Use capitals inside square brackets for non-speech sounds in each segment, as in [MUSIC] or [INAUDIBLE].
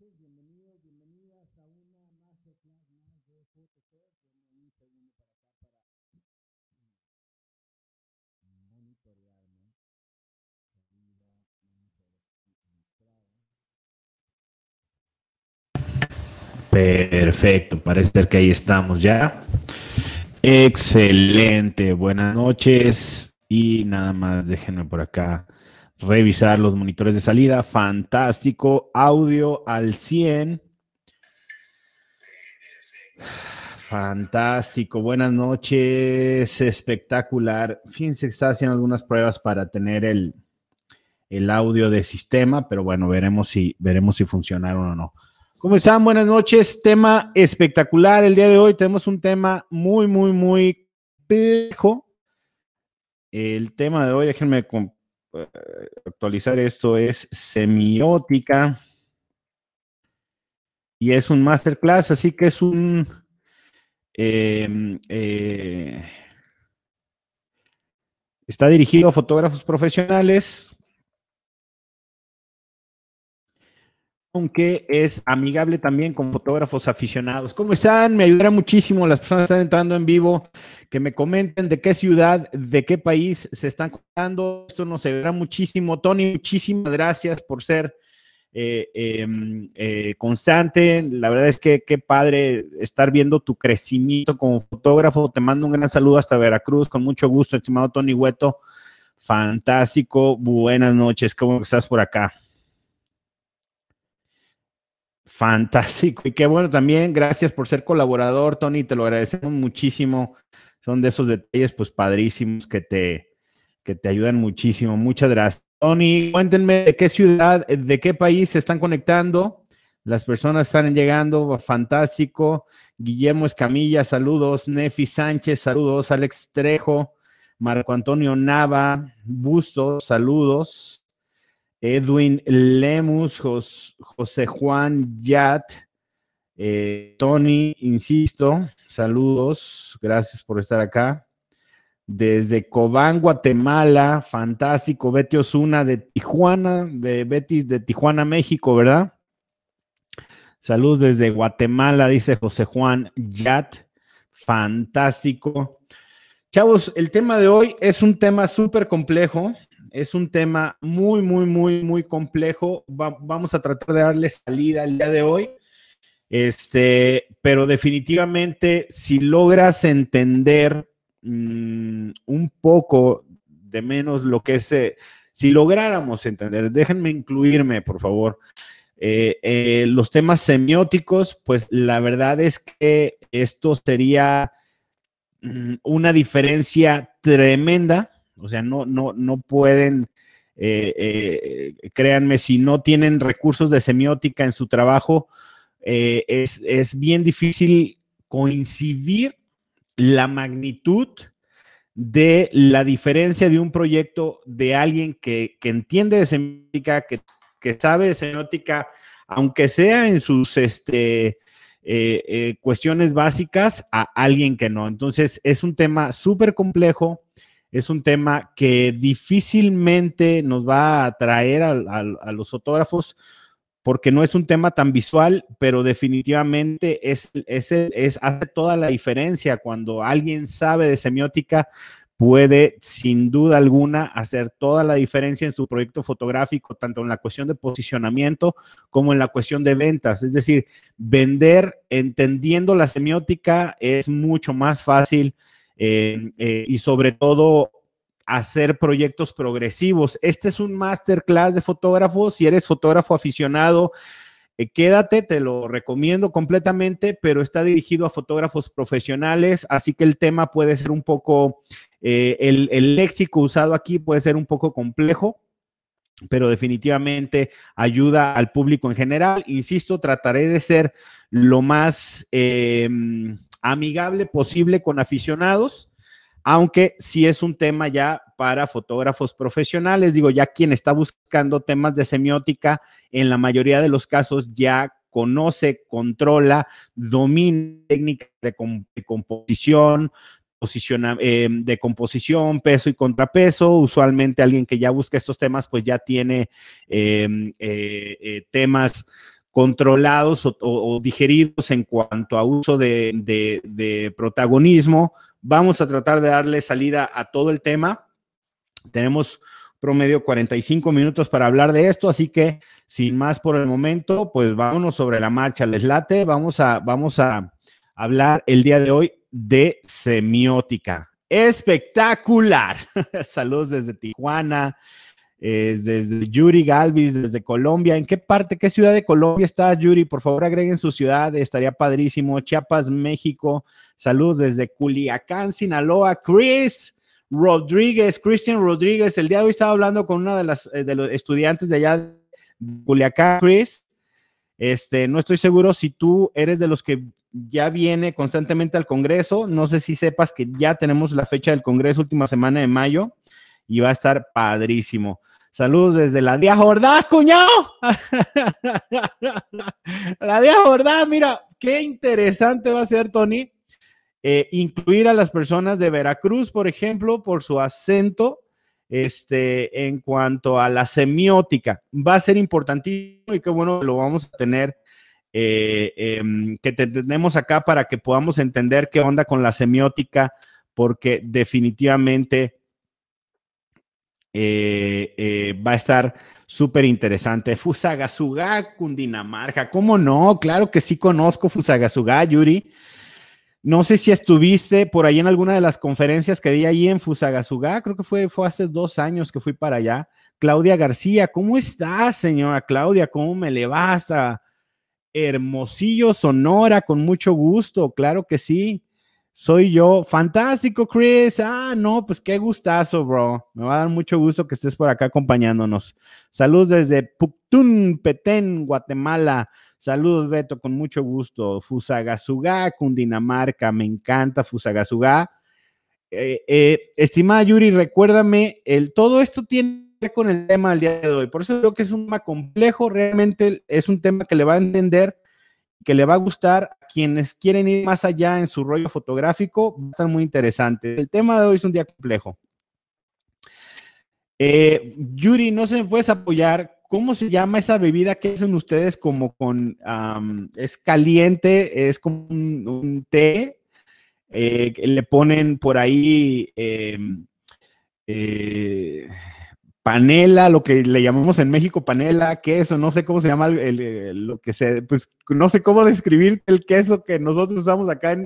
noches, bienvenidos, bienvenidas a una masterclass más de Photoshops. Dame un segundo para acá para monitorearme. Perfecto, parece que ahí estamos ya. Excelente, buenas noches y nada más déjenme por acá revisar los monitores de salida. Fantástico. Audio al 100. Fantástico. Buenas noches. Espectacular. Fíjense que está haciendo algunas pruebas para tener el, audio de sistema, pero bueno, veremos si, veremos si funcionaron o no. ¿Cómo están? Buenas noches. Tema espectacular. El día de hoy tenemos un tema muy, muy, muy pejo, El tema de hoy, déjenme compartir eh, actualizar esto, es semiótica. Y es un masterclass, así que es un... Em, eh, está dirigido a fotógrafos profesionales que es amigable también con fotógrafos aficionados. ¿Cómo están? Me ayudará muchísimo las personas que están entrando en vivo, que me comenten de qué ciudad, de qué país se están contando. Esto nos ayudará muchísimo. Tony, muchísimas gracias por ser eh, em, eh, constante. La verdad es que qué padre estar viendo tu crecimiento como fotógrafo. Te mando un gran saludo hasta Veracruz, con mucho gusto, estimado Tony Hueto. Fantástico, buenas noches, ¿cómo estás por acá? Fantástico. Y qué bueno también. Gracias por ser colaborador, Tony. Te lo agradecemos muchísimo. Son de esos detalles, pues padrísimos que te, que te ayudan muchísimo. Muchas gracias. Tony, cuéntenme de qué ciudad, de qué país se están conectando. Las personas están llegando, fantástico. Guillermo Escamilla, saludos. Nefi Sánchez, saludos. Alex Trejo, Marco Antonio Nava, Busto, saludos. Edwin Lemus, José Juan Yat, eh, Tony, insisto, saludos, gracias por estar acá. Desde Cobán, Guatemala, fantástico, Betty Osuna de Tijuana, de Betty de Tijuana, México, ¿verdad? Saludos desde Guatemala, dice José Juan Yat, fantástico. Chavos, el tema de hoy es un tema súper complejo, es un tema muy, muy, muy, muy complejo. vamos a tratar de darle salida el día de hoy. Este, pero definitivamente, si logras entender mm, un poco de menos lo que es, eh, si lográramos entender, déjenme incluirme, por favor. Eh, eh, los temas semióticos, pues la verdad es que esto sería mm, una diferencia tremenda o sea, no, no, pueden, eh, eh, eh, créanme, si no tienen recursos de semiótica en su trabajo, es, bien difícil coincidir la magnitud de la diferencia de un proyecto de alguien que, entiende de semiótica, que, sabe de semiótica, aunque sea en sus este, cuestiones básicas, a alguien que no. Entonces, es un tema súper complejo es un tema que difícilmente nos va a atraer a, los fotógrafos porque no es un tema tan visual, pero definitivamente es, es, hace toda la diferencia. Cuando alguien sabe de semiótica, puede sin duda alguna hacer toda la diferencia en su proyecto fotográfico, tanto en la cuestión de posicionamiento como en la cuestión de ventas. Es decir, vender entendiendo la semiótica es mucho más fácil eh, y sobre todo hacer proyectos progresivos. Este es un masterclass de fotógrafos. Si eres fotógrafo aficionado, eh, quédate, te lo recomiendo completamente, pero está dirigido a fotógrafos profesionales, así que el tema puede ser un poco, eh, el, el léxico usado aquí puede ser un poco complejo, pero definitivamente ayuda al público en general. Insisto, trataré de ser lo más... Em, amigable posible con aficionados, aunque sí es un tema ya para fotógrafos profesionales. Digo, ya quien está buscando temas de semiótica, en la mayoría de los casos ya conoce, controla, domina técnicas de, composición, eh, de composición, peso y contrapeso. Usualmente alguien que ya busca estos temas, pues ya tiene eh, eh, temas controlados o, digeridos en cuanto a uso de, protagonismo. Vamos a tratar de darle salida a todo el tema. Tenemos promedio 45 minutos para hablar de esto, así que sin más por el momento, pues vámonos sobre la marcha, al late, vamos a, vamos a hablar el día de hoy de semiótica. Espectacular. [LAUGHS] Saludos desde Tijuana, es desde Yuri Galvis, desde Colombia. ¿En qué parte, qué ciudad de Colombia estás, Yuri? Por favor, agreguen su ciudad, estaría padrísimo. Chiapas, México. Saludos desde Culiacán, Sinaloa. Chris Rodríguez, Christian Rodríguez. El día de hoy estaba hablando con una de las eh, de los estudiantes de allá de Culiacán, Chris. Este, no estoy seguro si tú eres de los que ya viene constantemente al Congreso. No sé si sepas que ya tenemos la fecha del Congreso, última semana de mayo y va a estar padrísimo. Saludos desde la Día Jordá, cuñado. [LAUGHS] la Día Jordá, mira, qué interesante va a ser, Tony. Eh, incluir a las personas de Veracruz, por ejemplo, por su acento, este, en cuanto a la semiótica. Va a ser importantísimo y qué bueno lo vamos a tener, eh, em, que tenemos acá para que podamos entender qué onda con la semiótica, porque definitivamente eh, eh, va a estar súper interesante. Fusagasugá, Cundinamarca. ¿Cómo no? Claro que sí conozco Fusagasugá, Yuri. No sé si estuviste por ahí en alguna de las conferencias que di ahí en Fusagasugá. Creo que fue, fue hace dos años que fui para allá. Claudia García, ¿cómo estás, señora Claudia? ¿Cómo me le basta? Hermosillo, Sonora, con mucho gusto, claro que sí soy yo. Fantástico, Chris. Ah, no, pues qué gustazo, bro. Me va a dar mucho gusto que estés por acá acompañándonos. Saludos desde Puctún, Petén, Guatemala. Saludos, Beto, con mucho gusto. Fusagasugá, Cundinamarca. Me encanta Fusagasugá. Eh, eh, estimada Yuri, recuérdame, el, todo esto tiene que ver con el tema del día de hoy. Por eso creo que es un tema complejo, realmente es un tema que le va a entender que le va a gustar a quienes quieren ir más allá en su rollo fotográfico, va a estar muy interesante. El tema de hoy es un día complejo. Eh, Yuri, no se me puedes apoyar. ¿Cómo se llama esa bebida que hacen ustedes como con, es caliente, es como un, té? Eh, le ponen por ahí em, eh, panela, lo que le llamamos en México panela, queso, no sé cómo se llama, lo que se, pues no sé cómo [LAUGHS] describir el queso que nosotros usamos acá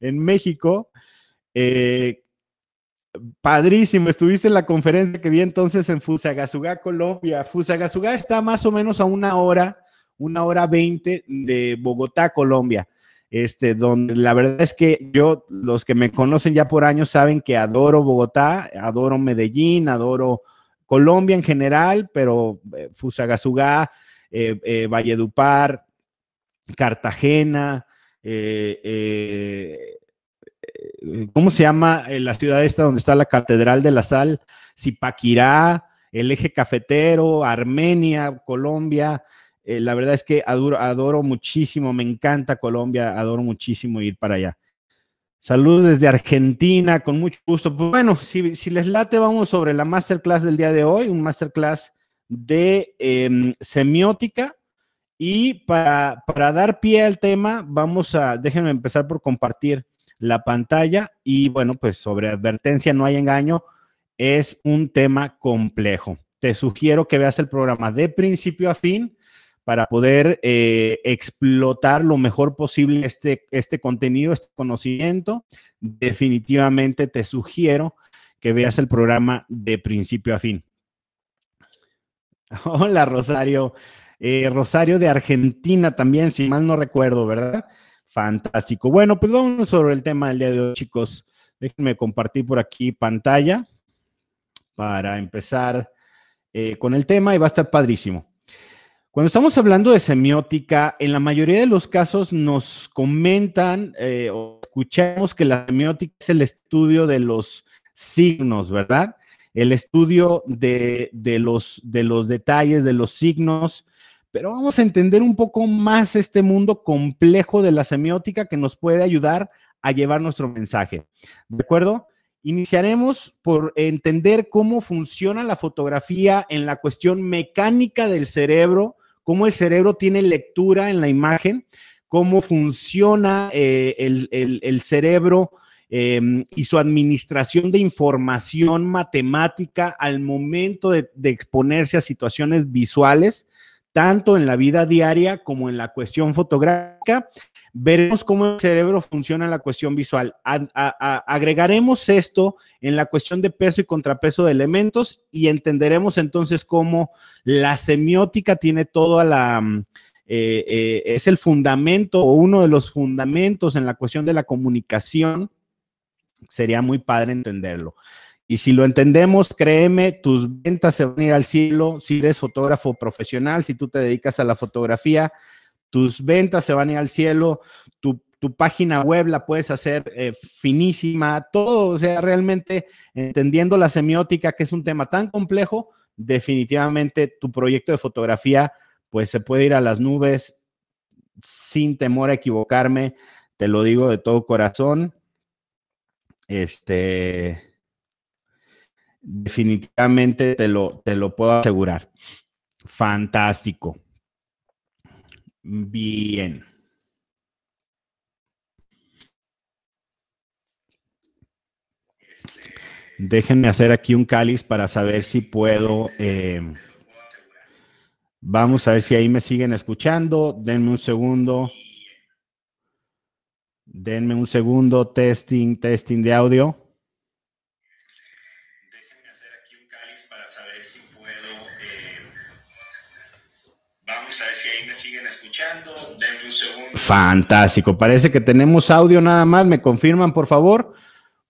en, México. Eh, padrísimo, estuviste en la conferencia que vi entonces en Fusagasugá, Colombia. Fusagasugá está más o menos a una hora, una hora veinte de Bogotá, Colombia. Este, donde la verdad es que yo, los que me conocen ya por años saben que adoro Bogotá, adoro Medellín, adoro Colombia en general, pero eh, Fusagasugá, eh, eh, Valledupar, Cartagena, ¿cómo se llama la ciudad esta donde está la Catedral de la Sal? Zipaquirá, el eje cafetero, Armenia, Colombia. la verdad es que adoro, adoro, muchísimo, me encanta Colombia, adoro muchísimo ir para allá. Saludos desde Argentina, con mucho gusto. Bueno, si, les late, vamos sobre la masterclass del día de hoy, un masterclass de em, semiótica. Y para, dar pie al tema, vamos a, déjenme empezar por compartir la pantalla. Y bueno, pues sobre advertencia, no hay engaño, es un tema complejo. Te sugiero que veas el programa de principio a fin para poder eh, explotar lo mejor posible este, este contenido, este conocimiento, definitivamente te sugiero que veas el programa de principio a fin. [LAUGHS] Hola, Rosario. Eh, Rosario de Argentina también, si mal no recuerdo, ¿verdad? Fantástico. Bueno, pues vamos sobre el tema del día de hoy, chicos. Déjenme compartir por aquí pantalla para empezar eh, con el tema y va a estar padrísimo. Cuando estamos hablando de semiótica, en la mayoría de los casos nos comentan eh, o escuchamos que la semiótica es el estudio de los signos, ¿verdad? El estudio de, los, de los detalles, de los signos, pero vamos a entender un poco más este mundo complejo de la semiótica que nos puede ayudar a llevar nuestro mensaje. ¿De acuerdo? Iniciaremos por entender cómo funciona la fotografía en la cuestión mecánica del cerebro cómo el cerebro tiene lectura en la imagen, cómo funciona eh, el, cerebro em, y su administración de información matemática al momento de exponerse a situaciones visuales, tanto en la vida diaria como en la cuestión fotográfica Veremos cómo el cerebro funciona en la cuestión visual. agregaremos esto en la cuestión de peso y contrapeso de elementos y entenderemos entonces cómo la semiótica tiene a la... Mm, eh, eh, es el fundamento o uno de los fundamentos en la cuestión de la comunicación. Sería muy padre entenderlo. Y si lo entendemos, créeme, tus ventas se van a ir al cielo. Si eres fotógrafo profesional, si tú te dedicas a la fotografía, tus ventas se van a ir al cielo, tu, página web la puedes hacer eh, finísima, todo, o sea, realmente entendiendo la semiótica, que es un tema tan complejo, definitivamente tu proyecto de fotografía, pues se puede ir a las nubes sin temor a equivocarme, te lo digo de todo corazón. Este, definitivamente te lo, te lo puedo asegurar. Fantástico. Bien. Déjenme hacer aquí un cáliz para saber si puedo. Eh, vamos a ver si ahí me siguen escuchando. Denme un segundo. Denme un segundo. Testing, testing de audio. Fantástico. Parece que tenemos audio nada más. ¿Me confirman, por favor?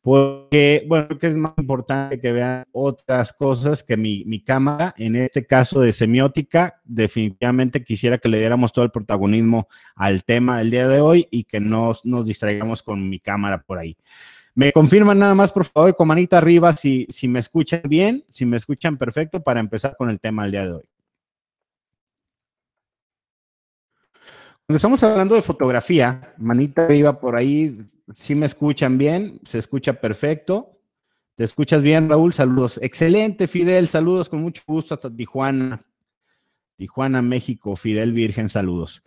Porque, bueno, que es más importante que vean otras cosas que mi, cámara. En este caso de semiótica, definitivamente quisiera que le diéramos todo el protagonismo al tema del día de hoy y que no nos distraigamos con mi cámara por ahí. Me confirman nada más, por favor, con manita arriba si, si me escuchan bien, si me escuchan perfecto para empezar con el tema del día de hoy. Cuando estamos hablando de fotografía, manita arriba por ahí, si me escuchan bien, se escucha perfecto. ¿Te escuchas bien, Raúl? Saludos. Excelente, Fidel, saludos con mucho gusto hasta Tijuana. Tijuana, México, Fidel Virgen, saludos.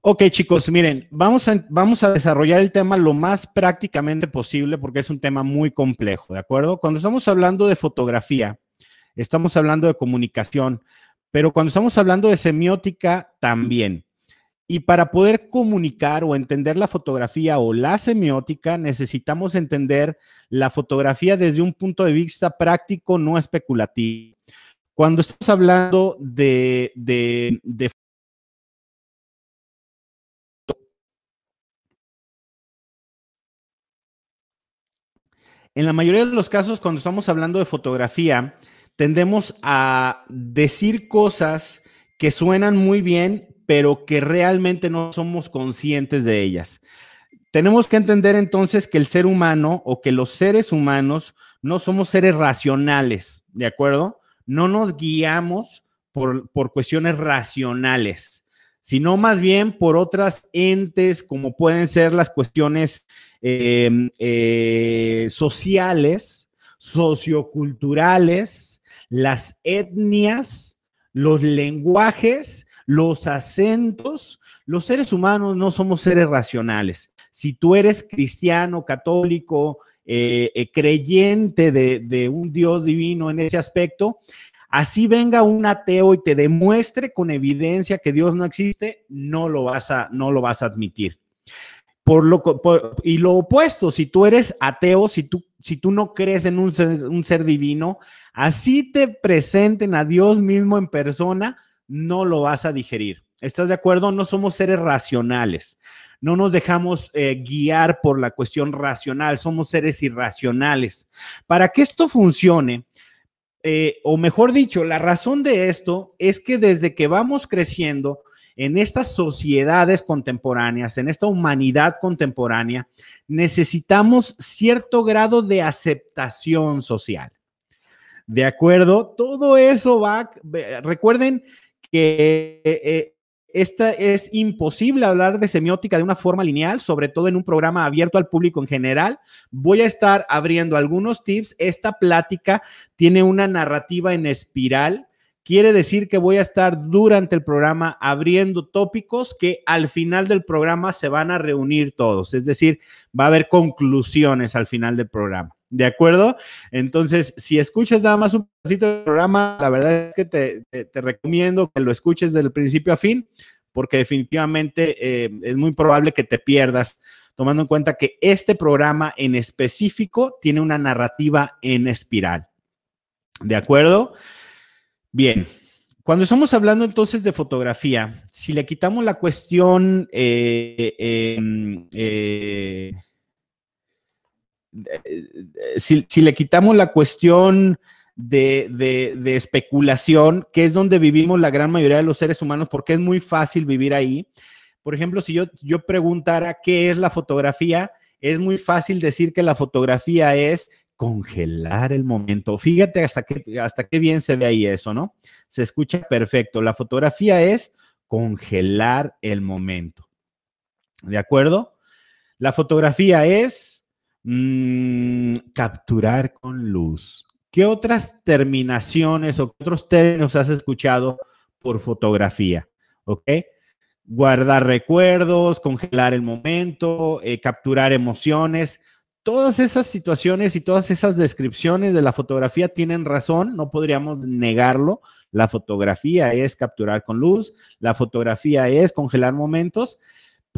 Ok, chicos, miren, vamos a, vamos a desarrollar el tema lo más prácticamente posible porque es un tema muy complejo, ¿de acuerdo? Cuando estamos hablando de fotografía, estamos hablando de comunicación, pero cuando estamos hablando de semiótica, también. Y para poder comunicar o entender la fotografía o la semiótica, necesitamos entender la fotografía desde un punto de vista práctico, no especulativo. Cuando estamos hablando de, de, de En la mayoría de los casos, cuando estamos hablando de fotografía, tendemos a decir cosas que suenan muy bien, pero que realmente no somos conscientes de ellas. Tenemos que entender entonces que el ser humano o que los seres humanos no somos seres racionales, ¿de acuerdo? No nos guiamos por, cuestiones racionales, sino más bien por otras entes como pueden ser las cuestiones em, eh, sociales, socioculturales, las etnias, los lenguajes los acentos, los seres humanos no somos seres racionales. Si tú eres cristiano, católico, eh, eh, creyente de, un Dios divino en ese aspecto, así venga un ateo y te demuestre con evidencia que Dios no existe, no lo vas a, no lo vas a admitir. Por y lo opuesto, si tú eres ateo, si tú, si tú no crees en un ser divino, así te presenten a Dios mismo en persona, no lo vas a digerir. ¿Estás de acuerdo? No somos seres racionales. No nos dejamos eh, guiar por la cuestión racional. Somos seres irracionales. Para que esto funcione, eh, o mejor dicho, la razón de esto es que desde que vamos creciendo en estas sociedades contemporáneas, en esta humanidad contemporánea, necesitamos cierto grado de aceptación social. ¿De acuerdo? Todo eso va, recuerden que eh, eh, esta es imposible hablar de semiótica de una forma lineal, sobre todo en un programa abierto al público en general. Voy a estar abriendo algunos tips. Esta plática tiene una narrativa en espiral. Quiere decir que voy a estar durante el programa abriendo tópicos que al final del programa se van a reunir todos. Es decir, va a haber conclusiones al final del programa. ¿De acuerdo? Entonces, si escuchas nada más un pedacito del programa, la verdad es que te, recomiendo que lo escuches del principio a fin, porque definitivamente eh, es muy probable que te pierdas, tomando en cuenta que este programa en específico tiene una narrativa en espiral. ¿De acuerdo? Bien. Cuando estamos hablando entonces de fotografía, si le quitamos la cuestión eh, eh, em, si, le quitamos la cuestión de, especulación, que es donde vivimos la gran mayoría de los seres humanos, porque es muy fácil vivir ahí. Por ejemplo, si yo, yo preguntara qué es la fotografía, es muy fácil decir que la fotografía es congelar el momento. Fíjate hasta qué, hasta qué bien se ve ahí eso, ¿no? Se escucha perfecto. La fotografía es congelar el momento. ¿De acuerdo? La fotografía es Mm, capturar con luz. ¿Qué otras terminaciones o otros términos has escuchado por fotografía? ¿Ok? Guardar recuerdos, congelar el momento, eh, capturar emociones. Todas esas situaciones y todas esas descripciones de la fotografía tienen razón, no podríamos negarlo. La fotografía es capturar con luz, la fotografía es congelar momentos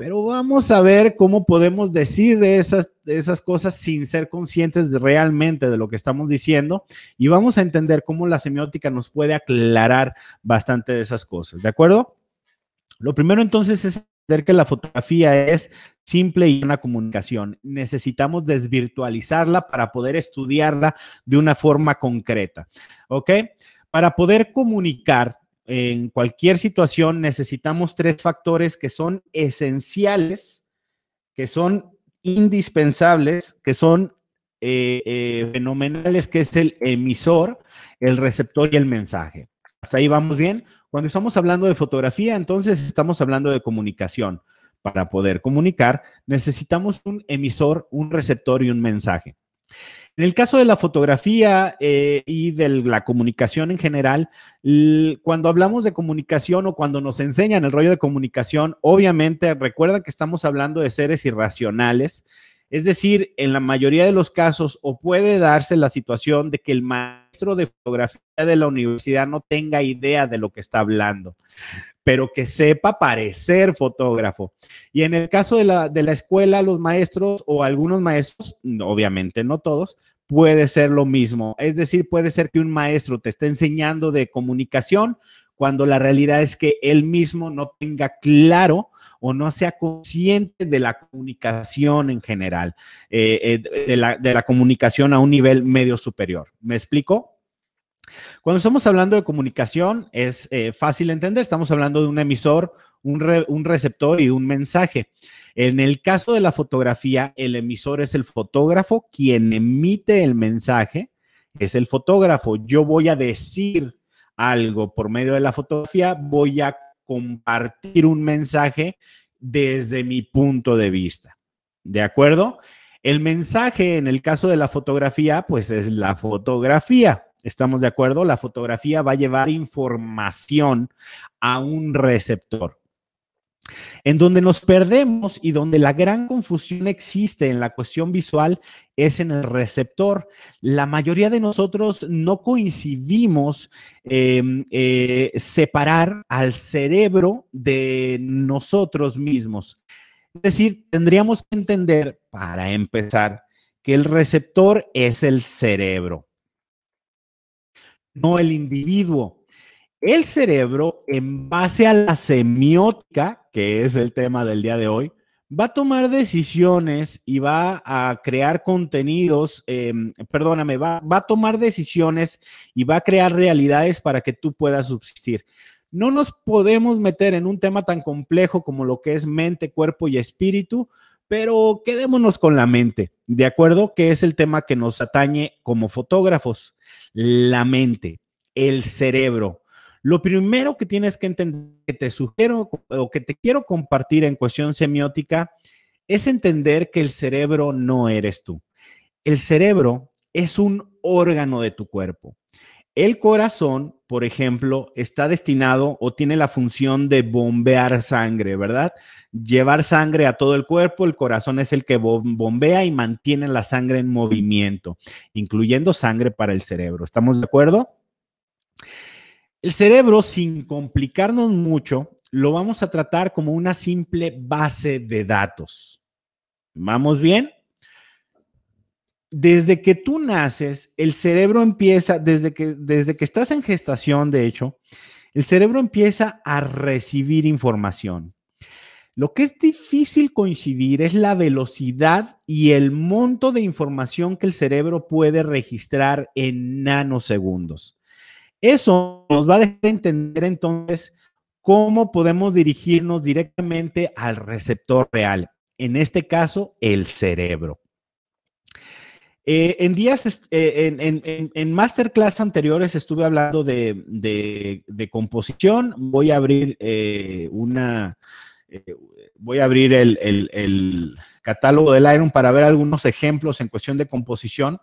pero vamos a ver cómo podemos decir esas, esas cosas sin ser conscientes realmente de lo que estamos diciendo y vamos a entender cómo la semiótica nos puede aclarar bastante de esas cosas, ¿de acuerdo? Lo primero entonces es entender que la fotografía es simple y una comunicación. Necesitamos desvirtualizarla para poder estudiarla de una forma concreta, ¿ok? Para poder comunicar en cualquier situación necesitamos tres factores que son esenciales, que son indispensables, que son eh, eh, fenomenales, que es el emisor, el receptor y el mensaje. Hasta ahí vamos bien. Cuando estamos hablando de fotografía, entonces estamos hablando de comunicación. Para poder comunicar, necesitamos un emisor, un receptor y un mensaje. En el caso de la fotografía eh, y de la comunicación en general, cuando hablamos de comunicación o cuando nos enseñan el rollo de comunicación, obviamente recuerda que estamos hablando de seres irracionales. Es decir, en la mayoría de los casos o puede darse la situación de que el maestro de fotografía de la universidad no tenga idea de lo que está hablando pero que sepa parecer fotógrafo. Y en el caso de la, escuela, los maestros o algunos maestros, obviamente no todos, puede ser lo mismo. Es decir, puede ser que un maestro te esté enseñando de comunicación cuando la realidad es que él mismo no tenga claro o no sea consciente de la comunicación en general, eh, eh, de la comunicación a un nivel medio superior. ¿Me explico? Cuando estamos hablando de comunicación, es eh, fácil entender, estamos hablando de un emisor, un, un, receptor y un mensaje. En el caso de la fotografía, el emisor es el fotógrafo, quien emite el mensaje es el fotógrafo. Yo voy a decir algo por medio de la fotografía, voy a compartir un mensaje desde mi punto de vista. ¿De acuerdo? El mensaje en el caso de la fotografía, pues es la fotografía ¿Estamos de acuerdo? La fotografía va a llevar información a un receptor. En donde nos perdemos y donde la gran confusión existe en la cuestión visual es en el receptor. La mayoría de nosotros no coincidimos em, eh, separar al cerebro de nosotros mismos. Es decir, tendríamos que entender, para empezar, que el receptor es el cerebro no el individuo. El cerebro, en base a la semiótica, que es el tema del día de hoy, va a tomar decisiones y va a crear contenidos, em, perdóname, va, va a tomar decisiones y va a crear realidades para que tú puedas subsistir. No nos podemos meter en un tema tan complejo como lo que es mente, cuerpo y espíritu, pero quedémonos con la mente, ¿de acuerdo? Que es el tema que nos atañe como fotógrafos la mente, el cerebro. Lo primero que tienes que entender, que te sugiero o que te quiero compartir en cuestión semiótica, es entender que el cerebro no eres tú. El cerebro es un órgano de tu cuerpo. El corazón por ejemplo, está destinado o tiene la función de bombear sangre, ¿verdad? Llevar sangre a todo el cuerpo, el corazón es el que bombea y mantiene la sangre en movimiento, incluyendo sangre para el cerebro. ¿Estamos de acuerdo? El cerebro, sin complicarnos mucho, lo vamos a tratar como una simple base de datos. ¿Vamos bien? desde que tú naces, el cerebro empieza, desde que, desde que estás en gestación, de hecho, el cerebro empieza a recibir información. Lo que es difícil coincidir es la velocidad y el monto de información que el cerebro puede registrar en nanosegundos. Eso nos va a dejar entender entonces cómo podemos dirigirnos directamente al receptor real, en este caso el cerebro. Eh, en días, eh, en, masterclass anteriores estuve hablando de, composición. Voy a abrir eh, una, voy a abrir el, catálogo del Iron para ver algunos ejemplos en cuestión de composición.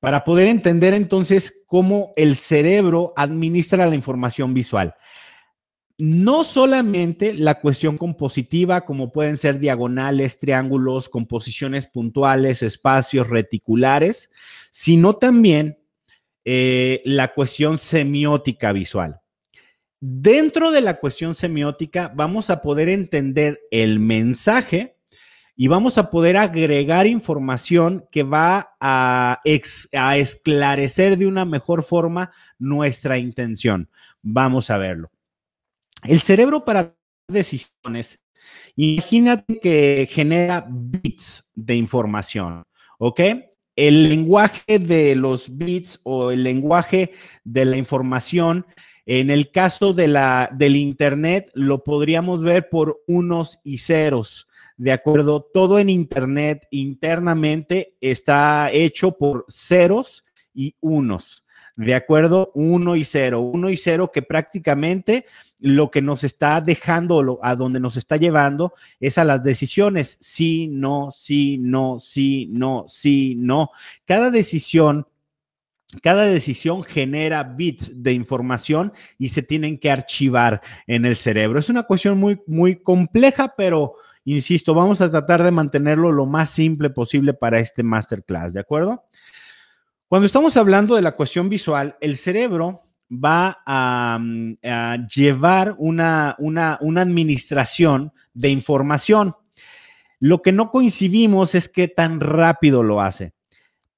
Para poder entender entonces cómo el cerebro administra la información visual no solamente la cuestión compositiva, como pueden ser diagonales, triángulos, composiciones puntuales, espacios reticulares, sino también eh, la cuestión semiótica visual. Dentro de la cuestión semiótica vamos a poder entender el mensaje y vamos a poder agregar información que va a esclarecer de una mejor forma nuestra intención. Vamos a verlo. El cerebro para decisiones, imagínate que genera bits de información, ¿ok? El lenguaje de los bits o el lenguaje de la información, en el caso de del Internet, lo podríamos ver por unos y ceros. De acuerdo, todo en Internet internamente está hecho por ceros y unos. ¿de acuerdo? Uno y cero. Uno y cero que prácticamente lo que nos está dejando, a donde nos está llevando es a las decisiones, sí, no, sí, no, sí, no, sí, no. Cada decisión cada decisión genera bits de información y se tienen que archivar en el cerebro. Es una cuestión muy, muy compleja, pero insisto, vamos a tratar de mantenerlo lo más simple posible para este masterclass, ¿de acuerdo? Cuando estamos hablando de la cuestión visual, el cerebro va a, mm, llevar una, administración de información. Lo que no coincidimos es que tan rápido lo hace.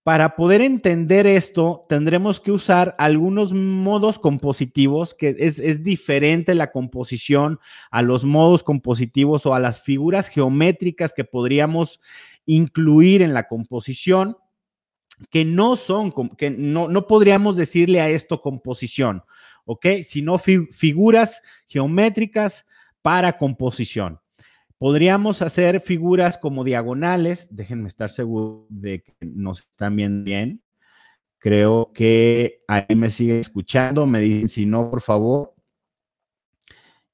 Para poder entender esto, tendremos que usar algunos modos compositivos, que es, es, diferente la composición a los modos compositivos o a las figuras geométricas que podríamos incluir en la composición que no son, que no, podríamos decirle a esto composición, ¿ok? Sino figuras geométricas para composición. Podríamos hacer figuras como diagonales, déjenme estar seguro de que nos están viendo bien. Creo que ahí me sigue escuchando, me dicen si no, por favor,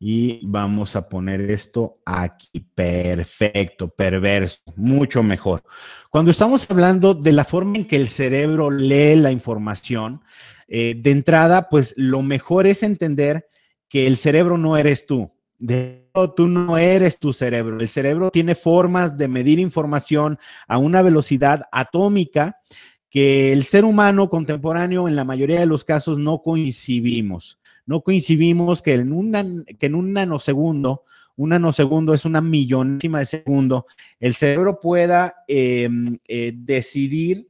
y vamos a poner esto aquí. Perfecto, perverso, mucho mejor. Cuando estamos hablando de la forma en que el cerebro lee la información, eh, de entrada, pues lo mejor es entender que el cerebro no eres tú. De tú no eres tu cerebro. El cerebro tiene formas de medir información a una velocidad atómica que el ser humano contemporáneo en la mayoría de los casos no coincidimos no coincidimos que en, un que en un nanosegundo, un nanosegundo es una millonésima de segundo, el cerebro pueda em, eh, decidir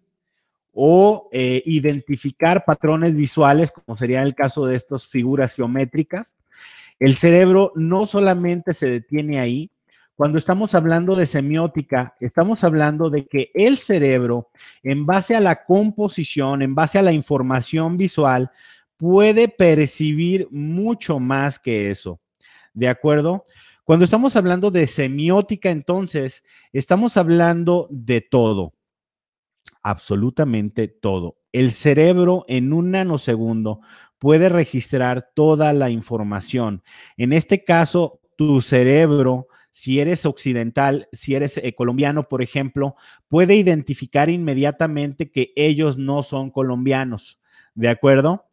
o eh, identificar patrones visuales, como sería el caso de estas figuras geométricas. El cerebro no solamente se detiene ahí, cuando estamos hablando de semiótica, estamos hablando de que el cerebro, en base a la composición, en base a la información visual, puede percibir mucho más que eso. ¿De acuerdo? Cuando estamos hablando de semiótica, entonces, estamos hablando de todo, absolutamente todo. El cerebro en un nanosegundo puede registrar toda la información. En este caso, tu cerebro, si eres occidental, si eres eh, colombiano, por ejemplo, puede identificar inmediatamente que ellos no son colombianos. ¿De acuerdo?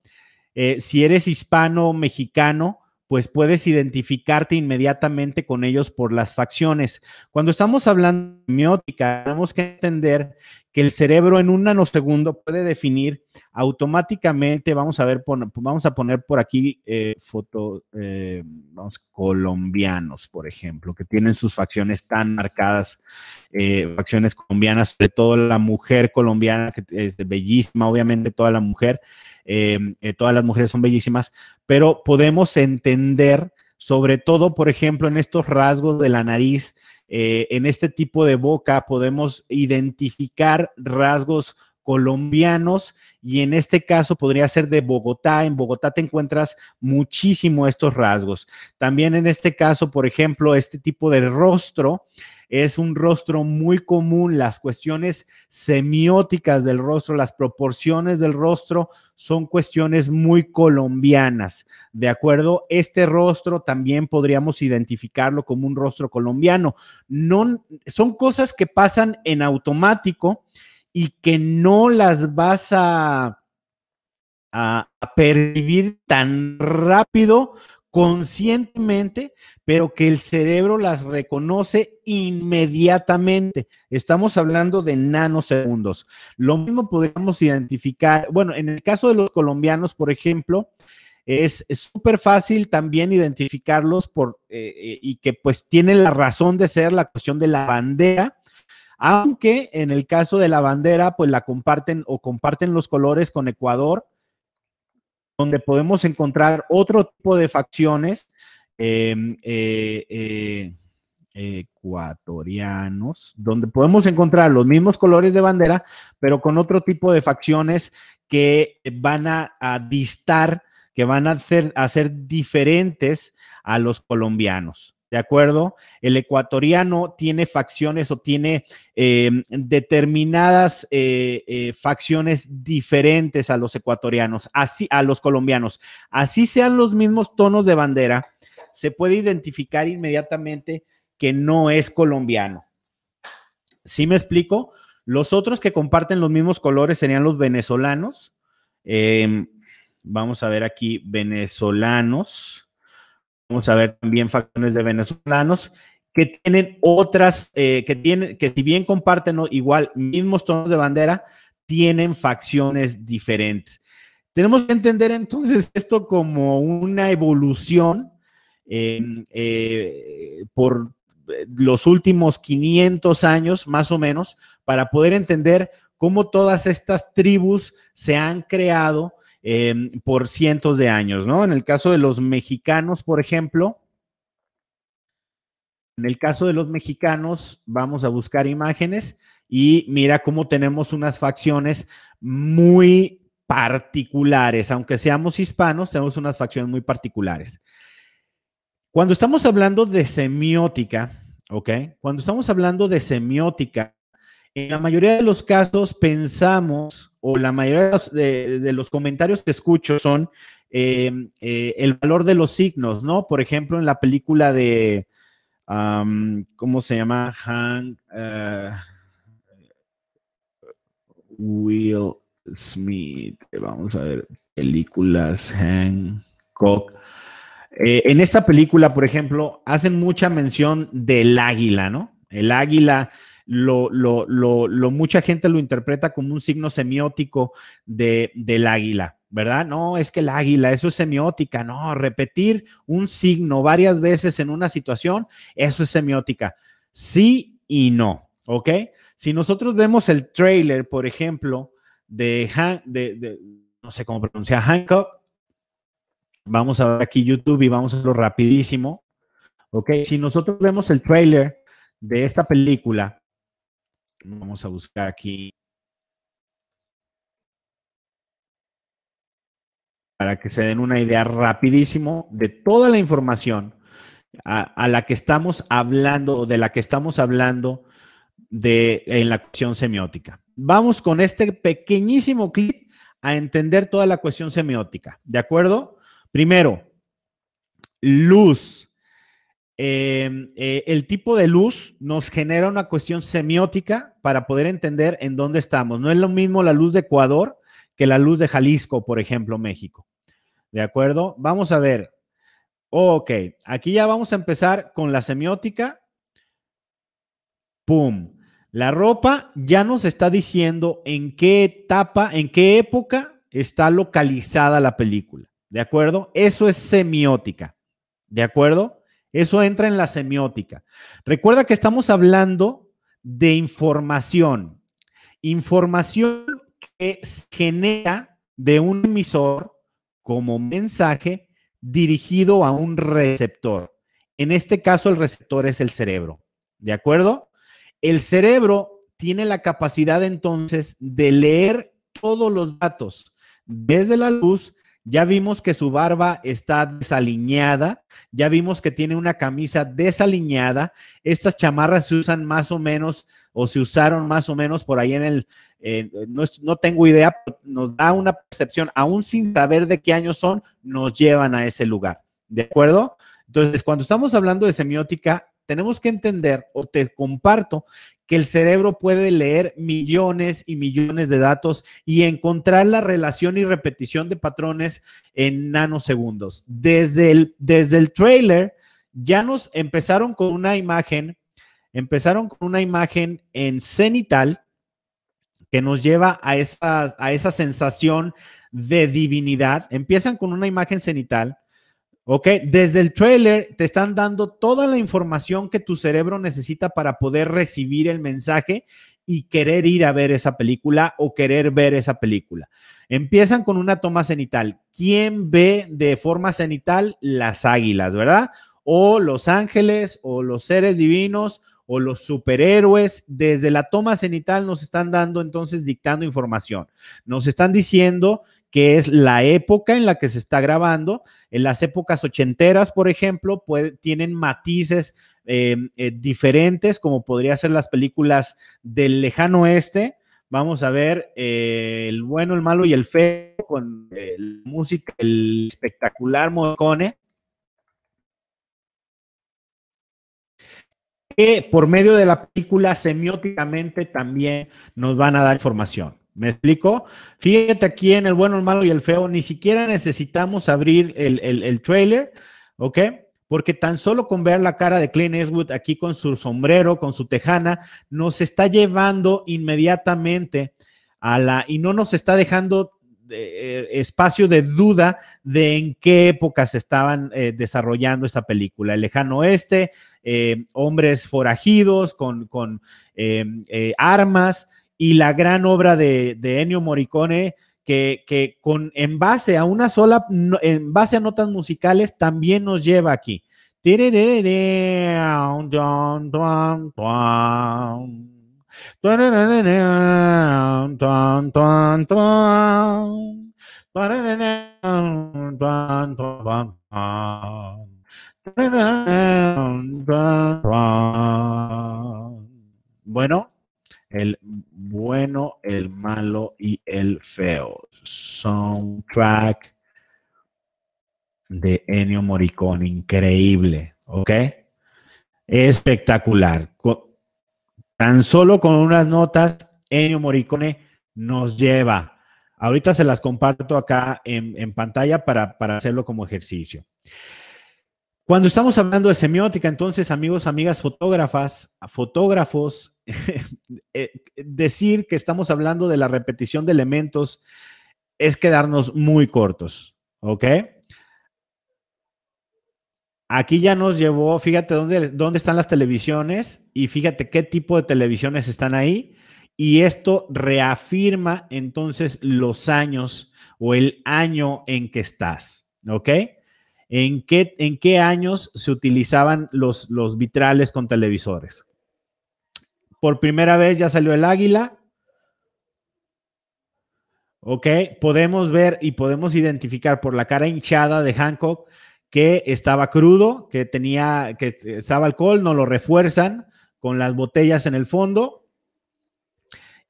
Eh, si eres hispano o mexicano, pues puedes identificarte inmediatamente con ellos por las facciones. Cuando estamos hablando de semiótica, tenemos que entender que el cerebro en un nanosegundo puede definir automáticamente, vamos a ver, vamos a poner por aquí eh, fotos eh, colombianos, por ejemplo, que tienen sus facciones tan marcadas, facciones colombianas, sobre todo la mujer colombiana, que es bellísima, obviamente toda la mujer, Em, eh, todas las mujeres son bellísimas, pero podemos entender, sobre todo, por ejemplo, en estos rasgos de la nariz, eh, en este tipo de boca, podemos identificar rasgos colombianos y en este caso podría ser de Bogotá. En Bogotá te encuentras muchísimo estos rasgos. También en este caso, por ejemplo, este tipo de rostro es un rostro muy común. Las cuestiones semióticas del rostro, las proporciones del rostro son cuestiones muy colombianas. ¿De acuerdo? Este rostro también podríamos identificarlo como un rostro colombiano. son cosas que pasan en automático y que no las vas a, a, percibir tan rápido conscientemente, pero que el cerebro las reconoce inmediatamente. Estamos hablando de nanosegundos. Lo mismo podríamos identificar, bueno, en el caso de los colombianos, por ejemplo, es súper fácil también identificarlos por, eh, eh, y que pues tiene la razón de ser la cuestión de la bandera aunque en el caso de la bandera, pues la comparten o comparten los colores con Ecuador, donde podemos encontrar otro tipo de facciones. Em, eh, eh, ecuatorianos, donde podemos encontrar los mismos colores de bandera, pero con otro tipo de facciones que van a, distar, que van a hacer a ser diferentes a los colombianos. ¿de acuerdo? El ecuatoriano tiene facciones o tiene eh, determinadas eh, eh, facciones diferentes a los ecuatorianos, así a los colombianos. Así sean los mismos tonos de bandera, se puede identificar inmediatamente que no es colombiano. ¿Sí me explico? Los otros que comparten los mismos colores serían los venezolanos. Em, vamos a ver aquí, venezolanos vamos a ver también facciones de venezolanos que tienen otras, eh, que tienen, que si bien comparten igual mismos tonos de bandera, tienen facciones diferentes. Tenemos que entender entonces esto como una evolución em, eh, por eh, los últimos 500 años más o menos para poder entender cómo todas estas tribus se han creado Em, por cientos de años, ¿no? En el caso de los mexicanos, por ejemplo, en el caso de los mexicanos, vamos a buscar imágenes y mira cómo tenemos unas facciones muy particulares, aunque seamos hispanos, tenemos unas facciones muy particulares. Cuando estamos hablando de semiótica, ¿ok? Cuando estamos hablando de semiótica, en la mayoría de los casos pensamos o la mayoría de, los comentarios que escucho son em, eh, el valor de los signos, ¿no? Por ejemplo, en la película de, ¿cómo se llama? Hank eh, Will Smith, vamos a ver, películas Hancock. Eh, en esta película, por ejemplo, hacen mucha mención del águila, ¿no? El águila lo, lo, mucha gente lo interpreta como un signo semiótico de, del águila, ¿verdad? No, es que el águila, eso es semiótica, no, repetir un signo varias veces en una situación, eso es semiótica. Sí y no, ¿ok? Si nosotros vemos el trailer, por ejemplo, de, de, no sé cómo pronuncia, Hancock, vamos a ver aquí YouTube y vamos a hacerlo rapidísimo, ¿ok? Si nosotros vemos el trailer de esta película, Vamos a buscar aquí. Para que se den una idea rapidísimo de toda la información a, la que estamos hablando o de la que estamos hablando de, en la cuestión semiótica. Vamos con este pequeñísimo clip a entender toda la cuestión semiótica. ¿De acuerdo? Primero, luz Em, eh, el tipo de luz nos genera una cuestión semiótica para poder entender en dónde estamos. No es lo mismo la luz de Ecuador que la luz de Jalisco, por ejemplo, México. ¿De acuerdo? Vamos a ver. Ok, aquí ya vamos a empezar con la semiótica. ¡Pum! La ropa ya nos está diciendo en qué etapa, en qué época está localizada la película. ¿De acuerdo? Eso es semiótica. ¿De acuerdo? Eso entra en la semiótica. Recuerda que estamos hablando de información. Información que se genera de un emisor como mensaje dirigido a un receptor. En este caso, el receptor es el cerebro. ¿De acuerdo? El cerebro tiene la capacidad entonces de leer todos los datos, desde la luz, ya vimos que su barba está desaliñada, ya vimos que tiene una camisa desaliñada. Estas chamarras se usan más o menos o se usaron más o menos por ahí en el, eh, no, no, tengo idea, nos da una percepción, aún sin saber de qué años son, nos llevan a ese lugar. ¿De acuerdo? Entonces, cuando estamos hablando de semiótica, tenemos que entender o te comparto que el cerebro puede leer millones y millones de datos y encontrar la relación y repetición de patrones en nanosegundos. Desde el, desde el trailer ya nos empezaron con una imagen, empezaron con una imagen en cenital que nos lleva a esa, a esa sensación de divinidad. Empiezan con una imagen cenital ¿Ok? Desde el trailer te están dando toda la información que tu cerebro necesita para poder recibir el mensaje y querer ir a ver esa película o querer ver esa película. Empiezan con una toma cenital. ¿Quién ve de forma cenital? Las águilas, ¿verdad? O los ángeles o los seres divinos o los superhéroes, desde la toma cenital nos están dando entonces dictando información. Nos están diciendo que es la época en la que se está grabando. En las épocas ochenteras, por ejemplo, tienen matices eh, eh, diferentes, como podría ser las películas del lejano oeste. Vamos a ver eh, el bueno, el malo y el feo con la música, el espectacular Morcone. Que por medio de la película semióticamente también nos van a dar información. ¿Me explico? Fíjate aquí en el bueno, el malo y el feo, ni siquiera necesitamos abrir el, trailer, ¿ok? Porque tan solo con ver la cara de Clint Eastwood aquí con su sombrero, con su tejana, nos está llevando inmediatamente a la, y no nos está dejando eh, eh, espacio de duda de en qué época se estaban eh, desarrollando esta película. El lejano oeste, hombres forajidos con, con armas, y la gran obra de, Ennio Morricone, que, que, con, en base a una sola, en base a notas musicales, también nos lleva aquí. Bueno, el bueno, el malo y el feo. Soundtrack de Ennio Morricone, increíble, ¿ok? Espectacular. Tan solo con unas notas, Ennio Morricone nos lleva. Ahorita se las comparto acá en, pantalla para, para hacerlo como ejercicio. Cuando estamos hablando de semiótica, entonces, amigos, amigas, fotógrafas, fotógrafos, [LAUGHS] eh, decir que estamos hablando de la repetición de elementos es quedarnos muy cortos, ¿ok? Aquí ya nos llevó, fíjate dónde, dónde están las televisiones y fíjate qué tipo de televisiones están ahí. Y esto reafirma entonces los años o el año en que estás, ¿ok? ¿En qué, en qué años se utilizaban los, los vitrales con televisores? Por primera vez ya salió el águila, ¿ok? Podemos ver y podemos identificar por la cara hinchada de Hancock que estaba crudo, que tenía, que estaba alcohol, no lo refuerzan con las botellas en el fondo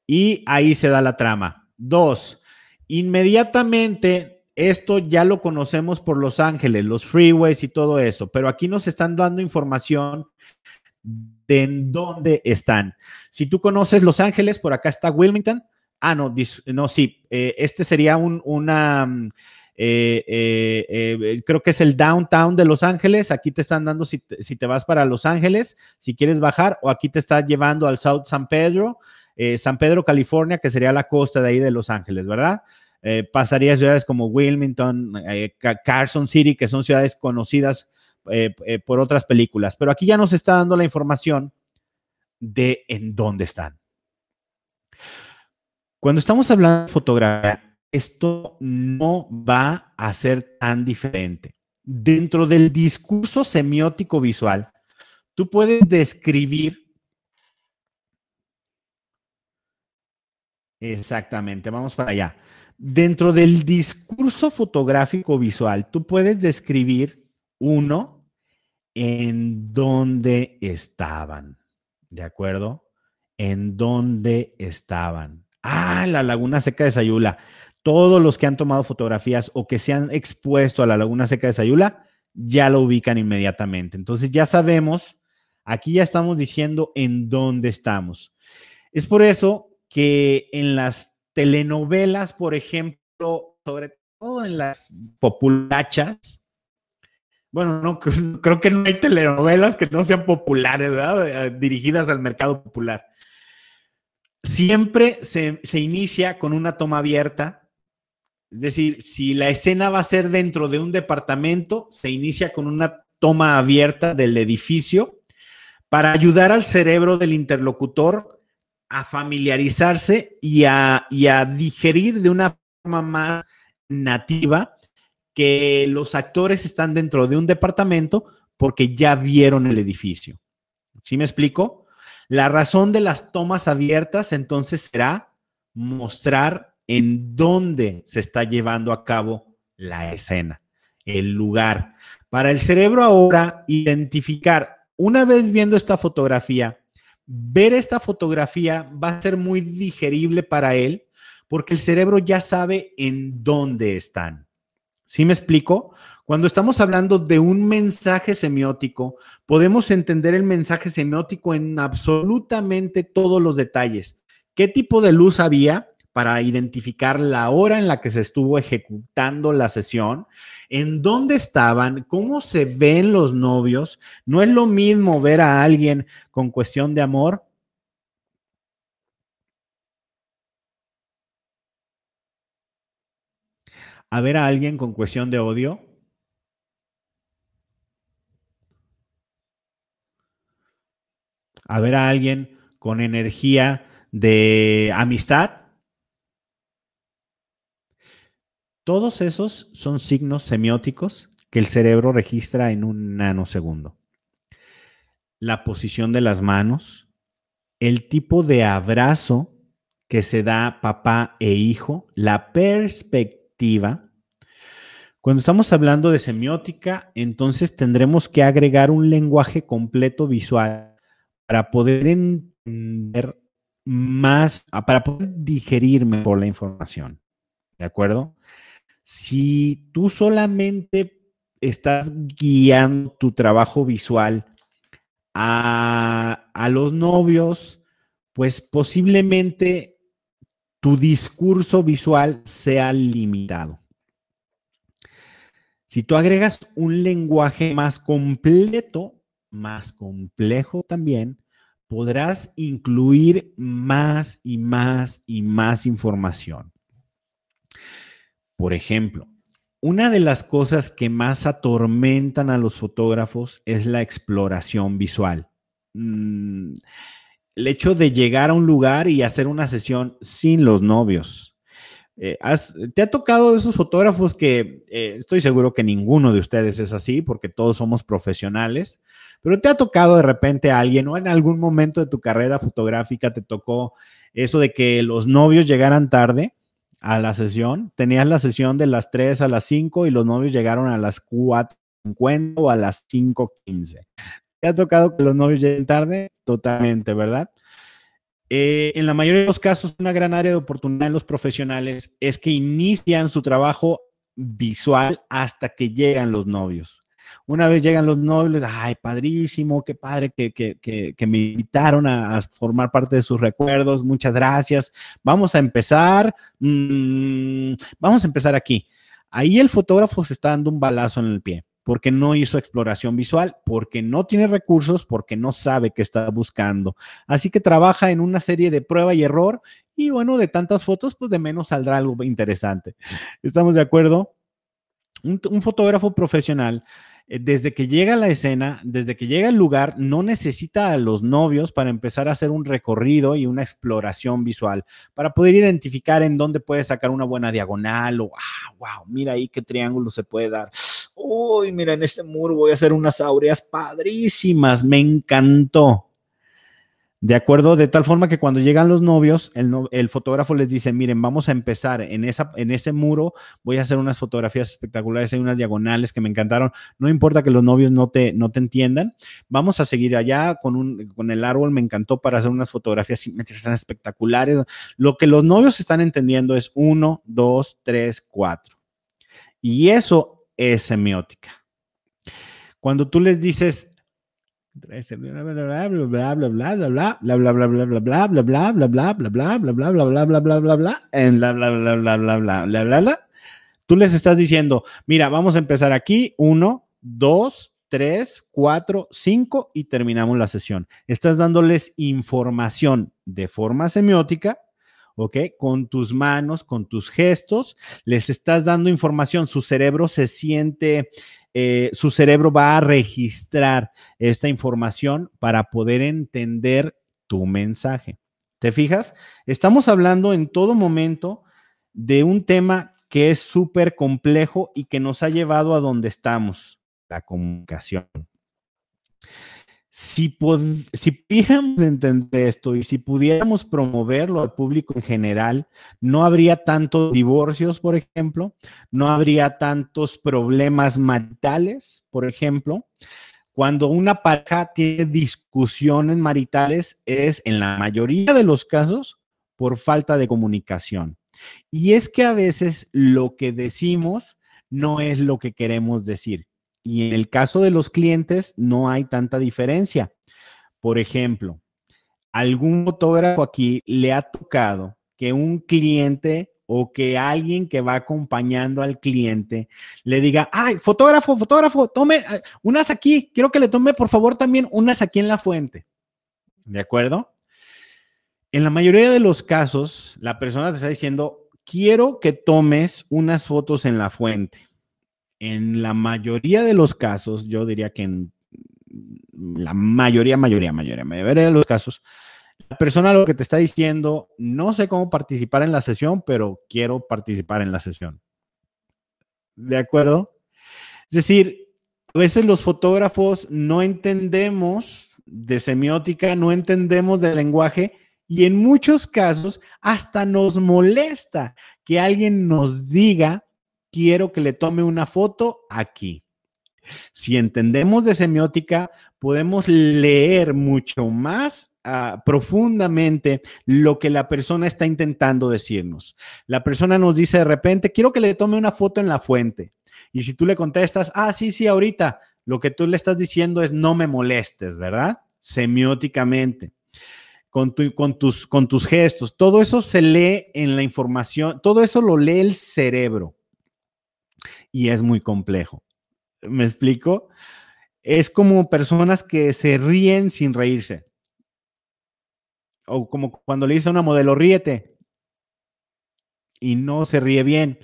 y ahí se da la trama. Dos, inmediatamente esto ya lo conocemos por Los Ángeles, los freeways y todo eso, pero aquí nos están dando información de en dónde están. Si tú conoces Los Ángeles, por acá está Wilmington. Ah, no, no, sí, eh, este sería una, mm, eh, eh, creo que es el downtown de Los Ángeles. Aquí te están dando si te, vas para Los Ángeles, si quieres bajar, o aquí te está llevando al South San Pedro. San Pedro, California, que sería la costa de ahí de Los Ángeles, ¿verdad? Eh, pasaría a ciudades como Wilmington, eh, Carson City, que son ciudades conocidas eh, por otras películas. Pero aquí ya nos está dando la información de en dónde están. Cuando estamos hablando de fotografía, esto no va a ser tan diferente. Dentro del discurso semiótico visual, tú puedes describir Exactamente, vamos para allá dentro del discurso fotográfico visual, tú puedes describir uno en dónde estaban, ¿de acuerdo? En dónde estaban. Ah, la laguna seca de Sayula. Todos los que han tomado fotografías o que se han expuesto a la laguna seca de Sayula ya lo ubican inmediatamente. Entonces ya sabemos, aquí ya estamos diciendo en dónde estamos. Es por eso que en las telenovelas, por ejemplo, sobre todo en las populachas, bueno, no, [LAUGHS] creo que no hay telenovelas que no sean populares, ¿verdad? Eh, dirigidas al mercado popular. Siempre se, se, inicia con una toma abierta. Es decir, si la escena va a ser dentro de un departamento, se inicia con una toma abierta del edificio para ayudar al cerebro del interlocutor a familiarizarse y a, digerir de una forma más nativa que los actores están dentro de un departamento porque ya vieron el edificio. ¿Sí me explico? La razón de las tomas abiertas entonces será mostrar en dónde se está llevando a cabo la escena, el lugar. Para el cerebro ahora identificar, una vez viendo esta fotografía, ver esta fotografía va a ser muy digerible para él porque el cerebro ya sabe en dónde están. ¿Sí me explico? Cuando estamos hablando de un mensaje semiótico, podemos entender el mensaje semiótico en absolutamente todos los detalles. ¿Qué tipo de luz había? para identificar la hora en la que se estuvo ejecutando la sesión, en dónde estaban, cómo se ven los novios. No es lo mismo ver a alguien con cuestión de amor. a ver a alguien con cuestión de odio. A ver a alguien con energía de amistad Todos esos son signos semióticos que el cerebro registra en un nanosegundo. La posición de las manos, el tipo de abrazo que se da papá e hijo, la perspectiva. Cuando estamos hablando de semiótica, entonces tendremos que agregar un lenguaje completo visual para poder entender más, para poder digerir mejor la información. ¿De acuerdo? si tú solamente estás guiando tu trabajo visual a, los novios, pues posiblemente tu discurso visual sea limitado. Si tú agregas un lenguaje más completo, más complejo también, podrás incluir más y más y más información. Por ejemplo, una de las cosas que más atormentan a los fotógrafos es la exploración visual. Mm, el hecho de llegar a un lugar y hacer una sesión sin los novios. Eh, ¿Te ha tocado de esos fotógrafos que eh, estoy seguro que ninguno de ustedes es así porque todos somos profesionales, pero te ha tocado de repente a alguien o en algún momento de tu carrera fotográfica te tocó eso de que los novios llegaran tarde? a la sesión. Tenías la sesión de las 3 a las 5 y los novios llegaron a las 4.50 o a las 5.15. ¿Te ha tocado que los novios lleguen tarde? Totalmente, ¿verdad? Eh, en la mayoría de los casos, una gran área de oportunidad en los profesionales es que inician su trabajo visual hasta que llegan los novios. Una vez llegan los nobles, ay, padrísimo, qué padre que, me invitaron a, formar parte de sus recuerdos, muchas gracias. Vamos a empezar, mm, vamos a empezar aquí. Ahí el fotógrafo se está dando un balazo en el pie porque no hizo exploración visual, porque no tiene recursos, porque no sabe qué está buscando. Así que trabaja en una serie de prueba y error y bueno, de tantas fotos, pues de menos saldrá algo interesante. ¿Estamos de acuerdo? un fotógrafo profesional eh, desde que llega la escena, desde que llega el lugar, no necesita a los novios para empezar a hacer un recorrido y una exploración visual, para poder identificar en dónde puede sacar una buena diagonal o, wow, ah, mira ahí qué triángulo se puede dar. Uy, mira, en este muro voy a hacer unas aureas padrísimas, me encantó. De acuerdo, de tal forma que cuando llegan los novios, el, fotógrafo les dice, miren, vamos a empezar en, ese muro, voy a hacer unas fotografías espectaculares, hay unas diagonales que me encantaron, no importa que los novios no te, entiendan, vamos a seguir allá con, el árbol, me encantó para hacer unas fotografías espectaculares. Lo que los novios están entendiendo es uno, dos, tres, cuatro. Y eso es semiótica. Cuando tú les dices, Tú les estás diciendo, mira, vamos a empezar aquí, uno, dos, tres, cuatro, cinco y terminamos la sesión. Estás dándoles información de forma semiótica, ¿ok? Con tus manos, con tus gestos, les estás dando información, su cerebro se siente eh, su cerebro va a registrar esta información para poder entender tu mensaje. ¿Te fijas? Estamos hablando en todo momento de un tema que es súper complejo y que nos ha llevado a donde estamos, la comunicación si, pudiéramos entender esto y si pudiéramos promoverlo al público en general, no habría tantos divorcios, por ejemplo, no habría tantos problemas maritales, por ejemplo. Cuando una pareja tiene discusiones maritales es en la mayoría de los casos por falta de comunicación. Y es que a veces lo que decimos no es lo que queremos decir. Y en el caso de los clientes no hay tanta diferencia. Por ejemplo, algún fotógrafo aquí le ha tocado que un cliente o que alguien que va acompañando al cliente le diga, ay, fotógrafo, fotógrafo, tome eh, unas aquí, quiero que le tome por favor también unas aquí en la fuente. ¿De acuerdo? En la mayoría de los casos, la persona te está diciendo, quiero que tomes unas fotos en la fuente en la mayoría de los casos, yo diría que en la mayoría, mayoría, mayoría, mayoría de los casos, la persona lo que te está diciendo, no sé cómo participar en la sesión, pero quiero participar en la sesión. ¿De acuerdo? Es decir, a veces los fotógrafos no entendemos de semiótica, no entendemos de lenguaje y en muchos casos hasta nos molesta que alguien nos diga quiero que le tome una foto aquí. Si entendemos de semiótica, podemos leer mucho más ah, profundamente lo que la persona está intentando decirnos. La persona nos dice de repente, quiero que le tome una foto en la fuente. Y si tú le contestas, ah, sí, sí, ahorita, lo que tú le estás diciendo es no me molestes, ¿verdad? Semióticamente. con tus gestos, todo eso se lee en la información, todo eso lo lee el cerebro y es muy complejo. ¿Me explico? Es como personas que se ríen sin reírse. O como cuando le dice a una modelo, ríete. Y no se ríe bien.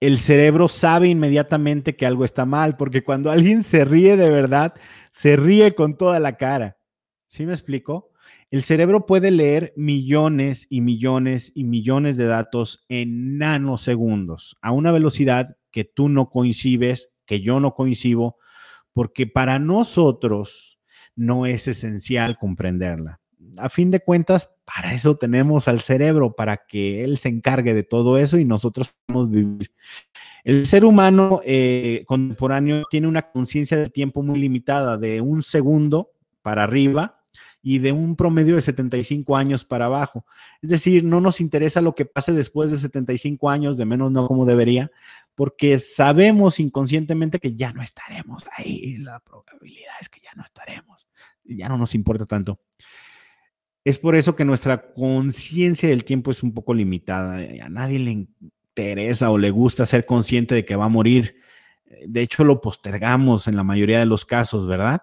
El cerebro sabe inmediatamente que algo está mal, porque cuando alguien se ríe de verdad, se ríe con toda la cara. ¿Sí me explico? El cerebro puede leer millones y millones y millones de datos en nanosegundos a una velocidad que tú no coincides, que yo no coincido, porque para nosotros no es esencial comprenderla. A fin de cuentas, para eso tenemos al cerebro, para que él se encargue de todo eso y nosotros podemos vivir. El ser humano eh, contemporáneo tiene una conciencia de tiempo muy limitada, de un segundo para arriba y de un promedio de 75 años para abajo. Es decir, no nos interesa lo que pase después de 75 años, de menos no como debería, porque sabemos inconscientemente que ya no estaremos ahí, la probabilidad es que ya no estaremos, ya no nos importa tanto. Es por eso que nuestra conciencia del tiempo es un poco limitada, eh, a nadie le interesa o le gusta ser consciente de que va a morir, eh, de hecho lo postergamos en la mayoría de los casos, ¿verdad?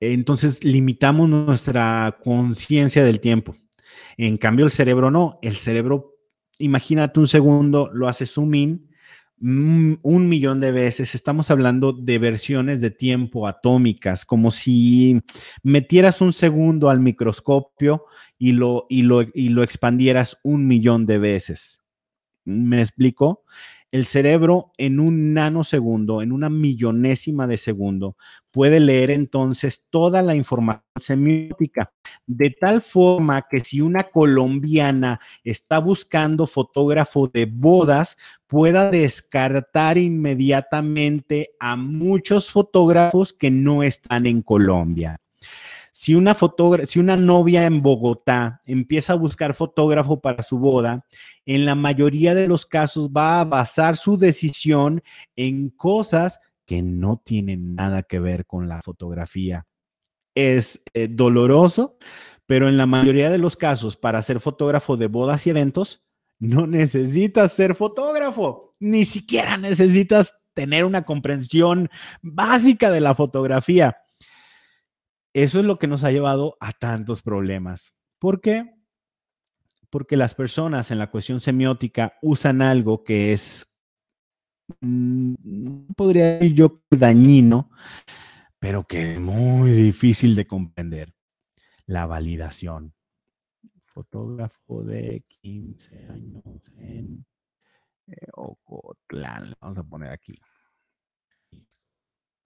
Entonces limitamos nuestra conciencia del tiempo. En cambio, el cerebro no, el cerebro imagínate un segundo, lo haces zoom mm, un millón de veces. Estamos hablando de versiones de tiempo atómicas, como si metieras un segundo al microscopio y lo, y lo, y lo expandieras un millón de veces. ¿Me explico? el cerebro en un nanosegundo, en una millonésima de segundo, puede leer entonces toda la información semiótica, de tal forma que si una colombiana está buscando fotógrafo de bodas, pueda descartar inmediatamente a muchos fotógrafos que no están en Colombia. Si una, novia en Bogotá empieza a buscar fotógrafo para su boda, en la mayoría de los casos va a basar su decisión en cosas que no tienen nada que ver con la fotografía. Es eh, doloroso, pero en la mayoría de los casos, para ser fotógrafo de bodas y eventos, no necesitas ser fotógrafo, ni siquiera necesitas tener una comprensión básica de la fotografía. Eso es lo que nos ha llevado a tantos problemas. ¿Por qué? Porque las personas en la cuestión semiótica usan algo que es, mm, podría decir yo, dañino, pero que es muy difícil de comprender. La validación. Fotógrafo de 15 años en eh, Ocotlán. Vamos a poner aquí.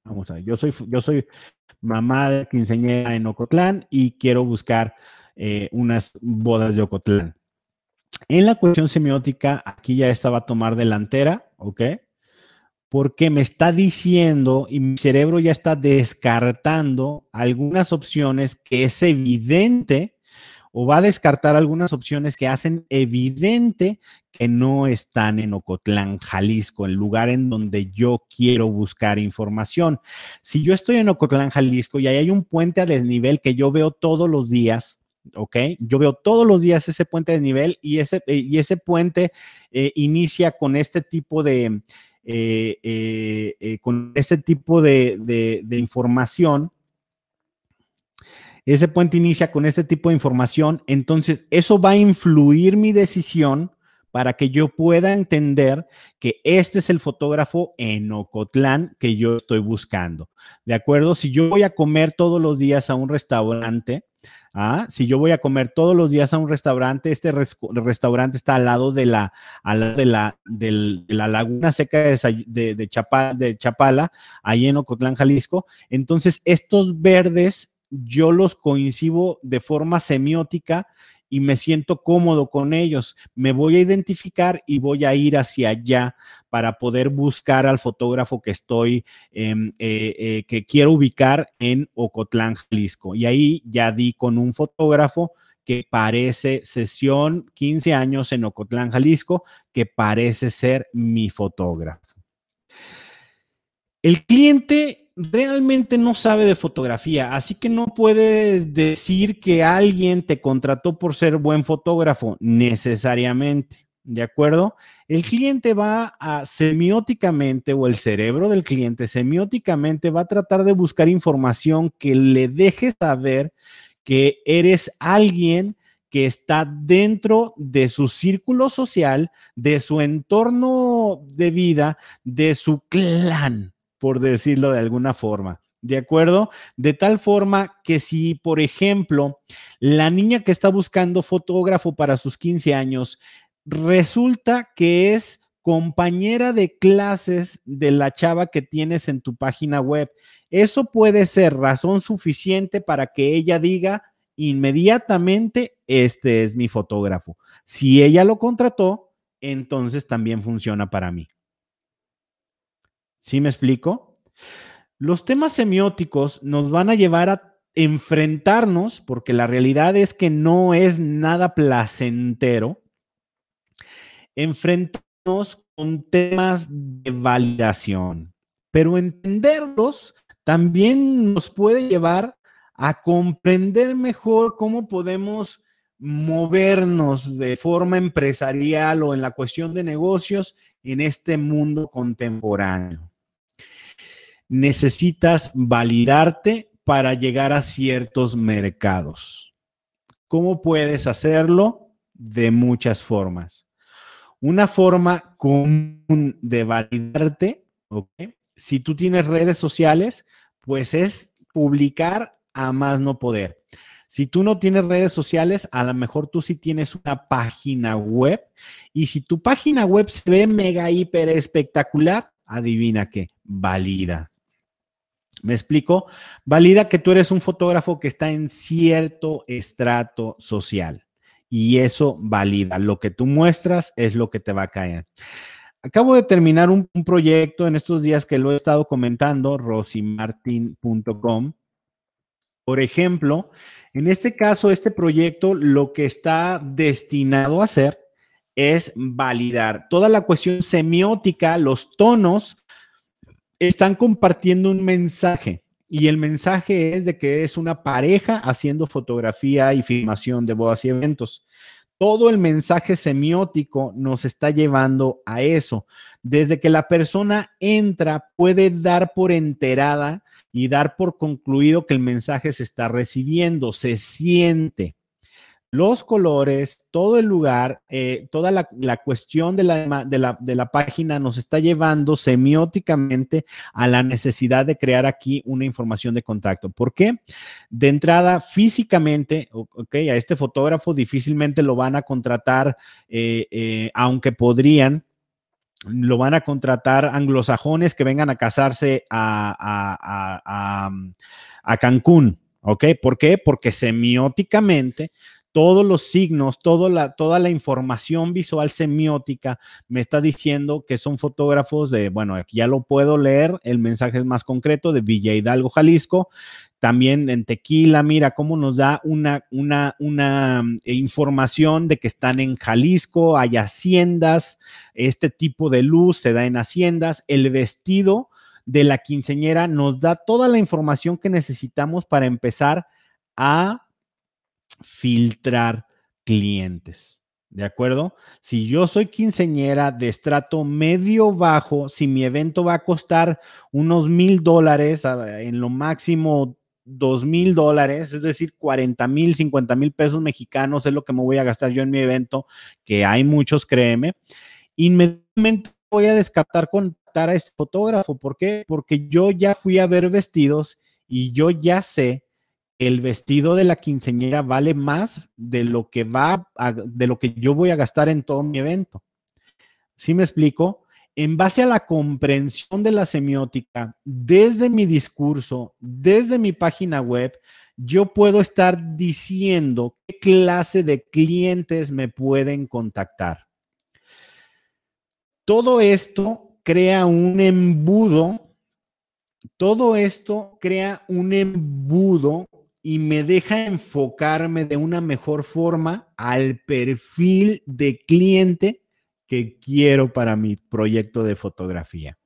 Vamos a ver, yo soy, yo soy mamá que enseña en Ocotlán y quiero buscar eh, unas bodas de Ocotlán. En la cuestión semiótica, aquí ya estaba a tomar delantera, ¿ok? Porque me está diciendo y mi cerebro ya está descartando algunas opciones que es evidente o va a descartar algunas opciones que hacen evidente que no están en Ocotlán, Jalisco, el lugar en donde yo quiero buscar información. Si yo estoy en Ocotlán, Jalisco y ahí hay un puente a desnivel que yo veo todos los días, ¿ok? Yo veo todos los días ese puente a desnivel, y ese, eh, y ese puente eh, inicia con este tipo de, eh, con este tipo de información ese puente inicia con este tipo de información, entonces eso va a influir mi decisión para que yo pueda entender que este es el fotógrafo en Ocotlán que yo estoy buscando. ¿De acuerdo? Si yo voy a comer todos los días a un restaurante, ¿ah? si yo voy a comer todos los días a un restaurante, este restaurante está al lado de la, de laguna seca de, Chapala, de Chapala, ahí en Ocotlán, Jalisco. Entonces, estos verdes yo los coincido de forma semiótica y me siento cómodo con ellos. Me voy a identificar y voy a ir hacia allá para poder buscar al fotógrafo que estoy, em, eh, eh, que quiero ubicar en Ocotlán, Jalisco. Y ahí ya di con un fotógrafo que parece sesión 15 años en Ocotlán, Jalisco, que parece ser mi fotógrafo. El cliente realmente no sabe de fotografía, así que no puedes decir que alguien te contrató por ser buen fotógrafo necesariamente, ¿de acuerdo? El cliente va a semióticamente o el cerebro del cliente semióticamente va a tratar de buscar información que le deje saber que eres alguien que está dentro de su círculo social, de su entorno de vida, de su clan, por decirlo de alguna forma. ¿De acuerdo? De tal forma que si, por ejemplo, la niña que está buscando fotógrafo para sus 15 años resulta que es compañera de clases de la chava que tienes en tu página web. Eso puede ser razón suficiente para que ella diga inmediatamente, este es mi fotógrafo. Si ella lo contrató, entonces también funciona para mí. ¿Sí me explico? Los temas semióticos nos van a llevar a enfrentarnos, porque la realidad es que no es nada placentero, enfrentarnos con temas de validación, pero entenderlos también nos puede llevar a comprender mejor cómo podemos movernos de forma empresarial o en la cuestión de negocios en este mundo contemporáneo necesitas validarte para llegar a ciertos mercados. ¿Cómo puedes hacerlo? De muchas formas. Una forma común de validarte, si tú tienes redes sociales, pues es publicar a más no poder. Si tú no tienes redes sociales, a lo mejor tú sí tienes una página web y si tu página web se ve mega hiper espectacular, adivina qué, valida. ¿Me explico? Valida que tú eres un fotógrafo que está en cierto estrato social y eso valida. Lo que tú muestras es lo que te va a caer. Acabo de terminar un, proyecto en estos días que lo he estado comentando, rosimartin.com. Por ejemplo, en este caso, este proyecto lo que está destinado a hacer es validar toda la cuestión semiótica, los tonos están compartiendo un mensaje y el mensaje es de que es una pareja haciendo fotografía y filmación de bodas y eventos. Todo el mensaje semiótico nos está llevando a eso. Desde que la persona entra, puede dar por enterada y dar por concluido que el mensaje se está recibiendo, se siente los colores, todo el lugar, eh, toda la, cuestión de la, página nos está llevando semióticamente a la necesidad de crear aquí una información de contacto. ¿Por qué? De entrada, físicamente, ok, a este fotógrafo difícilmente lo van a contratar, eh, eh, aunque podrían, lo van a contratar anglosajones que vengan a casarse a, Cancún. ¿Ok? ¿Por qué? Porque semióticamente todos los signos, toda la, toda la información visual semiótica me está diciendo que son fotógrafos de, bueno, aquí ya lo puedo leer, el mensaje es más concreto de Villa Hidalgo, Jalisco. También en Tequila, mira cómo nos da una, una, una mm, información de que están en Jalisco, hay haciendas, este tipo de luz se da en haciendas, el vestido de la quinceñera nos da toda la información que necesitamos para empezar a filtrar clientes. ¿De acuerdo? Si yo soy quinceñera de estrato medio bajo, si mi evento va a costar unos mil dólares, ah, en lo máximo dos mil dólares, es decir, cuarenta mil, cincuenta mil pesos mexicanos es lo que me voy a gastar yo en mi evento, que hay muchos, créeme. Inmediatamente voy a descartar contar a este fotógrafo. ¿Por qué? Porque yo ya fui a ver vestidos y yo ya sé el vestido de la quinceñera vale más de lo que va de lo que yo voy a gastar en todo mi evento. ¿Sí me explico? En base a la comprensión de la semiótica, desde mi discurso, desde mi página web, yo puedo estar diciendo qué clase de clientes me pueden contactar. Todo esto crea un embudo todo esto crea un embudo y me deja enfocarme de una mejor forma al perfil de cliente que quiero para mi proyecto de fotografía.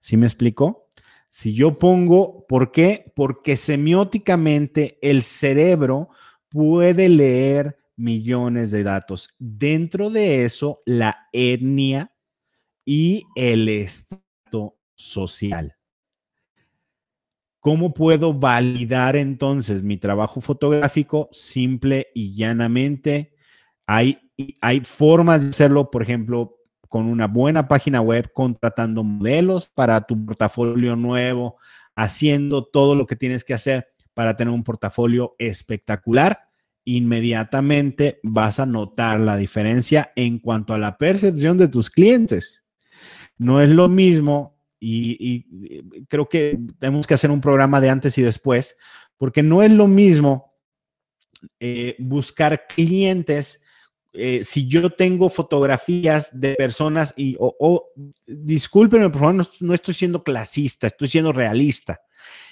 ¿Sí me explico? Si yo pongo, ¿por qué? Porque semióticamente el cerebro puede leer millones de datos. Dentro de eso, la etnia y el estado social. ¿Cómo puedo validar entonces mi trabajo fotográfico simple y llanamente? Hay, hay formas de hacerlo, por ejemplo, con una buena página web, contratando modelos para tu portafolio nuevo, haciendo todo lo que tienes que hacer para tener un portafolio espectacular, inmediatamente vas a notar la diferencia en cuanto a la percepción de tus clientes. No es lo mismo y, eh, creo que tenemos que hacer un programa de antes y después, porque no es lo mismo eh, buscar clientes. Eh, si yo tengo fotografías de personas y, o, discúlpenme, por favor, no, no estoy siendo clasista, estoy siendo realista.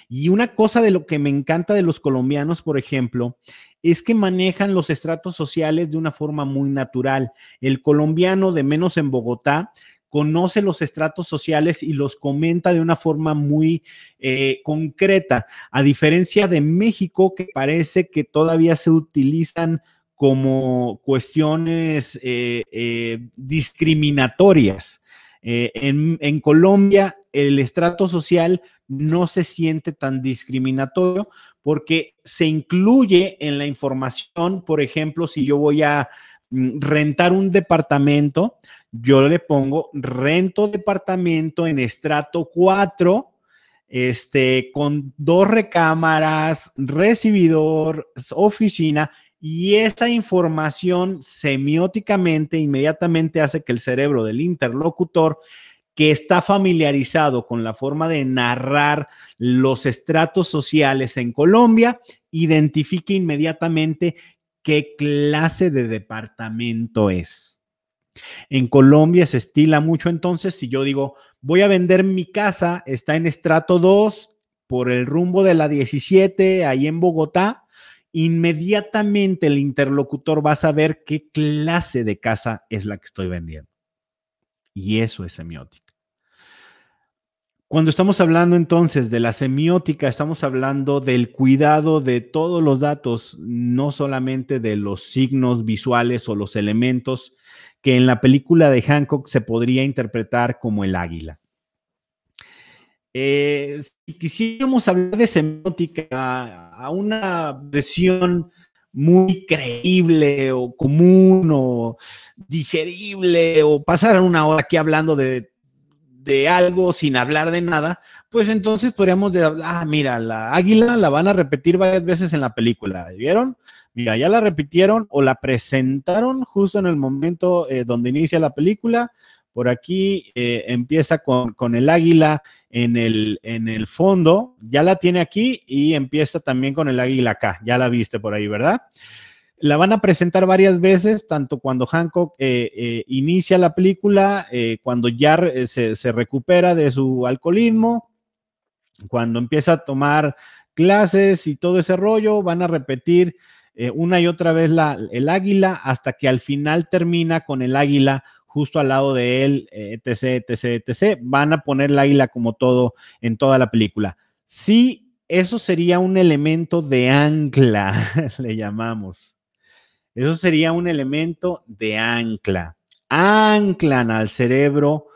Y una cosa de lo que me encanta de los colombianos, por ejemplo, es que manejan los estratos sociales de una forma muy natural. El colombiano de menos en Bogotá conoce los estratos sociales y los comenta de una forma muy eh, concreta, a diferencia de México, que parece que todavía se utilizan como cuestiones eh, eh, discriminatorias. En, en Colombia, el estrato social no se siente tan discriminatorio porque se incluye en la información, por ejemplo, si yo voy a mm, rentar un departamento, yo le pongo rento departamento en estrato 4, este, con dos recámaras, recibidor, oficina, y esa información semióticamente inmediatamente hace que el cerebro del interlocutor que está familiarizado con la forma de narrar los estratos sociales en Colombia, identifique inmediatamente qué clase de departamento es. En Colombia se estila mucho entonces si yo digo, voy a vender mi casa, está en estrato 2 por el rumbo de la 17, ahí en Bogotá, inmediatamente el interlocutor va a saber qué clase de casa es la que estoy vendiendo. Y eso es semiótico. Cuando estamos hablando entonces de la semiótica, estamos hablando del cuidado de todos los datos, no solamente de los signos visuales o los elementos que en la película de Hancock se podría interpretar como el águila. Eh, si quisiéramos hablar de semiótica a una versión muy creíble o común o digerible o pasar una hora aquí hablando de de algo sin hablar de nada, pues entonces podríamos de, ah, mira, la águila la van a repetir varias veces en la película, ¿vieron? Mira, ya la repitieron o la presentaron justo en el momento eh, donde inicia la película. Por aquí eh, empieza con, el águila en el, en el fondo, ya la tiene aquí y empieza también con el águila acá, ya la viste por ahí, ¿verdad? La van a presentar varias veces, tanto cuando Hancock eh, eh, inicia la película, eh, cuando ya se, recupera de su alcoholismo, cuando empieza a tomar clases y todo ese rollo, van a repetir una y otra vez el águila hasta que al final termina con el águila justo al lado de él, etc, etc, etc. Van a poner el águila como todo en toda la película. Sí, eso sería un elemento de ancla, [LAUGHS] le llamamos. Eso sería un elemento de ancla. Anclan al cerebro,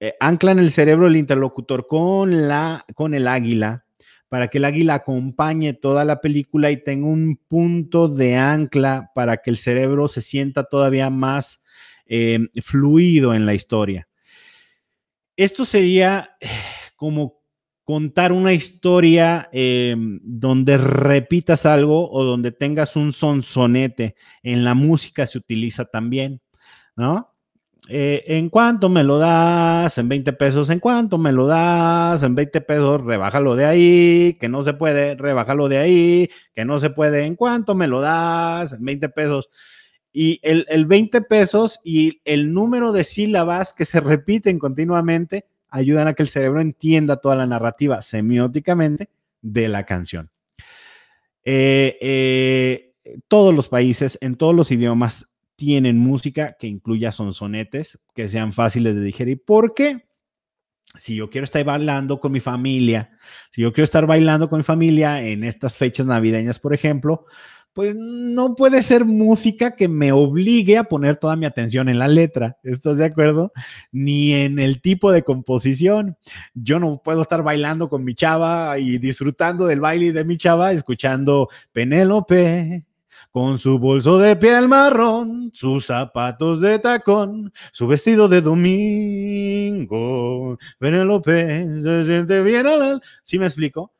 eh, anclan el cerebro del interlocutor con, la, con el águila para que el águila acompañe toda la película y tenga un punto de ancla para que el cerebro se sienta todavía más eh, fluido en la historia. Esto sería eh, como contar una historia em, donde repitas algo o donde tengas un sonsonete. En la música se utiliza también, ¿no? Eh, ¿En cuánto me lo das? En 20 pesos, ¿en cuánto me lo das? En 20 pesos, rebájalo de ahí, que no se puede, rebájalo de ahí, que no se puede, ¿en cuánto me lo das? En 20 pesos. Y el, el 20 pesos y el número de sílabas que se [LAUGHS] repiten continuamente ayudan a que el cerebro entienda toda la narrativa semióticamente de la canción. Eh, eh, todos los países, en todos los idiomas, tienen música que incluya sonsonetes, que sean fáciles de digerir. ¿Por qué? Si yo quiero estar bailando con mi familia, si yo quiero estar bailando con mi familia en estas fechas navideñas, por ejemplo, pues no puede ser música que me obligue a poner toda mi atención en la letra, ¿estás de acuerdo? Ni en el tipo de composición. Yo no puedo estar bailando con mi chava y disfrutando del baile de mi chava escuchando Penélope. Con su bolso de piel marrón, sus zapatos de tacón, su vestido de domingo, Penélope se siente bien ¿Sí me explico?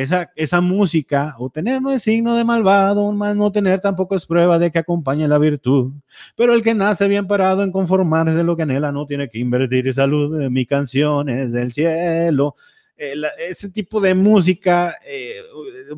esa, música, o tener no es signo de malvado, más no tener tampoco es prueba de que acompañe la virtud. Pero el que nace bien parado en conformarse de lo que anhela no tiene que invertir salud. Mi canción es del cielo. Eh, ese tipo de música eh,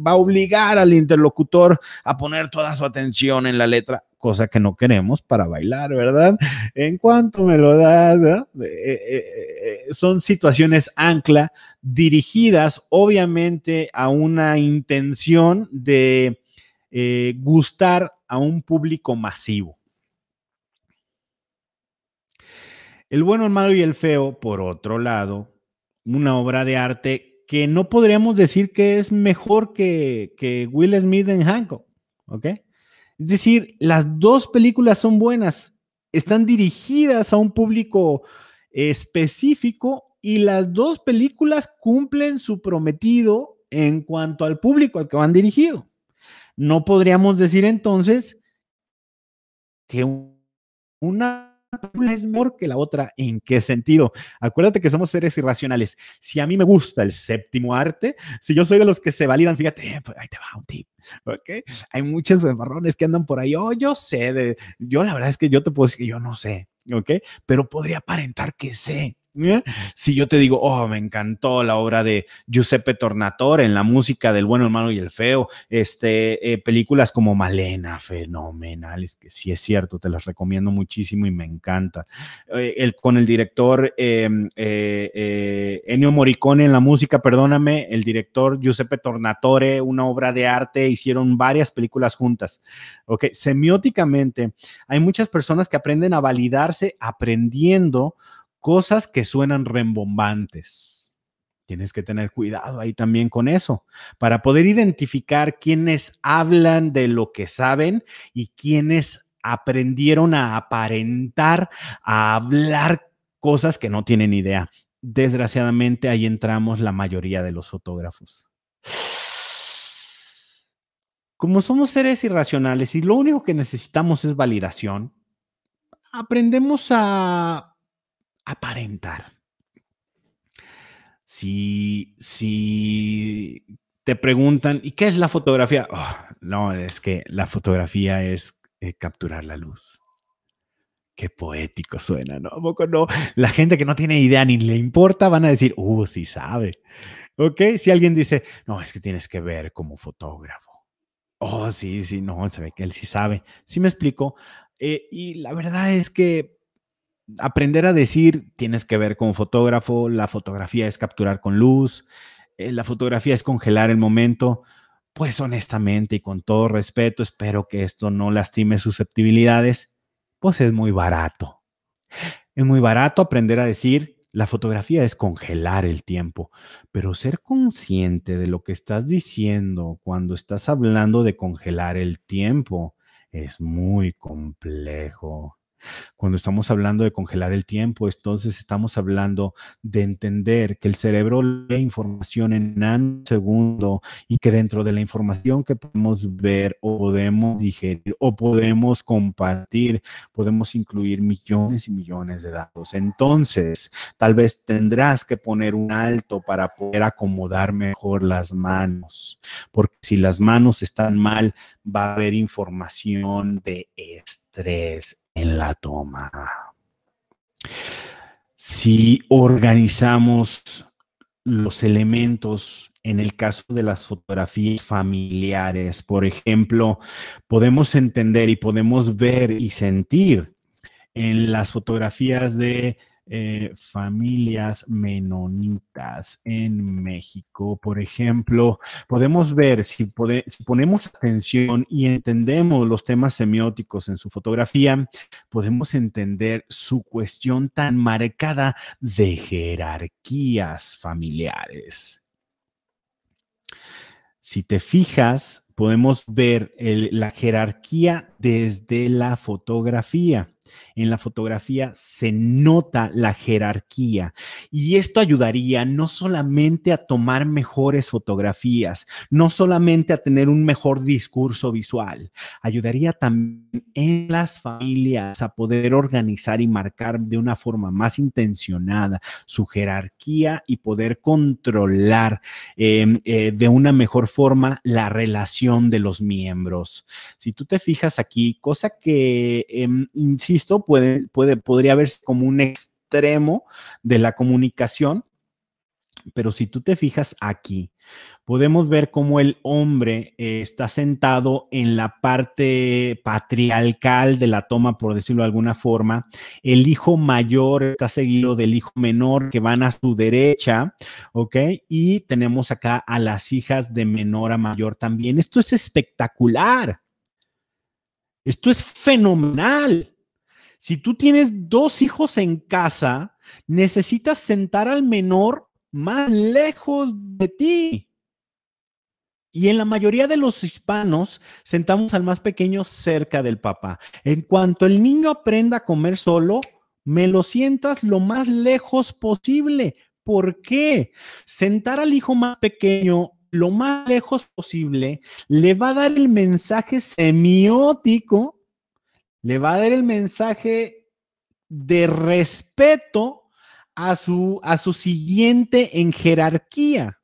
va a obligar al interlocutor a poner toda su atención en la letra cosa que no queremos para bailar, ¿verdad? En cuanto me lo das, eh, eh, eh, son situaciones ancla dirigidas obviamente a una intención de gustar a un público masivo. El bueno, el malo y el feo, por otro lado, una obra de arte que no podríamos decir que es mejor que, que Will Smith en Hancock, ¿ok? Es decir, las dos películas son buenas, están dirigidas a un público específico y las dos películas cumplen su prometido en cuanto al público al que van dirigido. No podríamos decir entonces que una una es mejor que la otra. ¿En qué sentido? Acuérdate que somos seres irracionales. Si a mí me gusta el séptimo arte, si yo soy de los que se validan, fíjate, eh, pues, ahí te va un tip. ¿Ok? Hay muchos marrones que andan por ahí. Oh, yo sé de. Yo, la verdad es que yo te puedo decir que yo no sé. ¿Ok? Pero podría aparentar que sé. ¿Eh? Si yo te digo, oh, me encantó la obra de Giuseppe Tornatore en la música del bueno, hermano y el feo, este, eh, películas como Malena, fenomenales, que sí es cierto, te las recomiendo muchísimo y me encanta. Eh, el, con el director em, Ennio Morricone en la música, perdóname, el director Giuseppe Tornatore, una obra de arte, hicieron varias películas juntas. Ok, semióticamente, hay muchas personas que aprenden a validarse aprendiendo cosas que suenan rembombantes. Tienes que tener cuidado ahí también con eso, para poder identificar quienes hablan de lo que saben y quienes aprendieron a aparentar, a hablar cosas que no tienen idea. Desgraciadamente ahí entramos la mayoría de los fotógrafos. Como somos seres irracionales y lo único que necesitamos es validación, aprendemos a aparentar. Si, si te preguntan, ¿y qué es la fotografía? Oh, no, es que la fotografía es eh, capturar la luz. Qué poético suena, ¿no? no? La gente que no tiene idea ni le importa van a decir, uh, sí sabe. ¿Ok? Si alguien dice, no, es que tienes que ver como fotógrafo. Oh, sí, sí, no, se ve que él sí sabe. Sí me explico. Eh, y la verdad es que aprender a decir, tienes que ver con fotógrafo, la fotografía es capturar con luz, eh, la fotografía es congelar el momento, pues honestamente y con todo respeto, espero que esto no lastime susceptibilidades, pues es muy barato. Es muy barato aprender a decir, la fotografía es congelar el tiempo, pero ser consciente de lo que estás diciendo cuando estás hablando de congelar el tiempo es muy complejo. Cuando estamos hablando de congelar el tiempo, entonces estamos hablando de entender que el cerebro lee información en un segundo y que dentro de la información que podemos ver o podemos digerir o podemos compartir, podemos incluir millones y millones de datos. Entonces, tal vez tendrás que poner un alto para poder acomodar mejor las manos, porque si las manos están mal, va a haber información de estrés en la toma. Si organizamos los elementos en el caso de las fotografías familiares, por ejemplo, podemos entender y podemos ver y sentir en las fotografías de eh, familias menonitas en México. Por ejemplo, podemos ver si, ponemos atención y entendemos los temas semióticos en su fotografía, podemos entender su cuestión tan marcada de jerarquías familiares. Si te fijas, podemos ver la jerarquía desde la fotografía. En la fotografía se nota la jerarquía y esto ayudaría no solamente a tomar mejores fotografías, no solamente a tener un mejor discurso visual, ayudaría también en las familias a poder organizar y marcar de una forma más intencionada su jerarquía y poder controlar em, eh, de una mejor forma la relación de los miembros. Si tú te fijas aquí, cosa que, em, esto puede, puede, podría verse como un extremo de la comunicación, pero si tú te fijas aquí, podemos ver cómo el hombre eh, está sentado en la parte patriarcal de la toma, por decirlo de alguna forma. El hijo mayor está seguido del hijo menor que van a su derecha, ¿ok? Y tenemos acá a las hijas de menor a mayor también. Esto es espectacular. Esto es fenomenal. Si tú tienes dos hijos en casa, necesitas sentar al menor más lejos de ti. Y en la mayoría de los hispanos sentamos al más pequeño cerca del papá. En cuanto el niño aprenda a comer solo, me lo sientas lo más lejos posible. ¿Por qué? Sentar al hijo más pequeño lo más lejos posible le va a dar el mensaje semiótico le va a dar el mensaje de respeto a su, a su siguiente en jerarquía.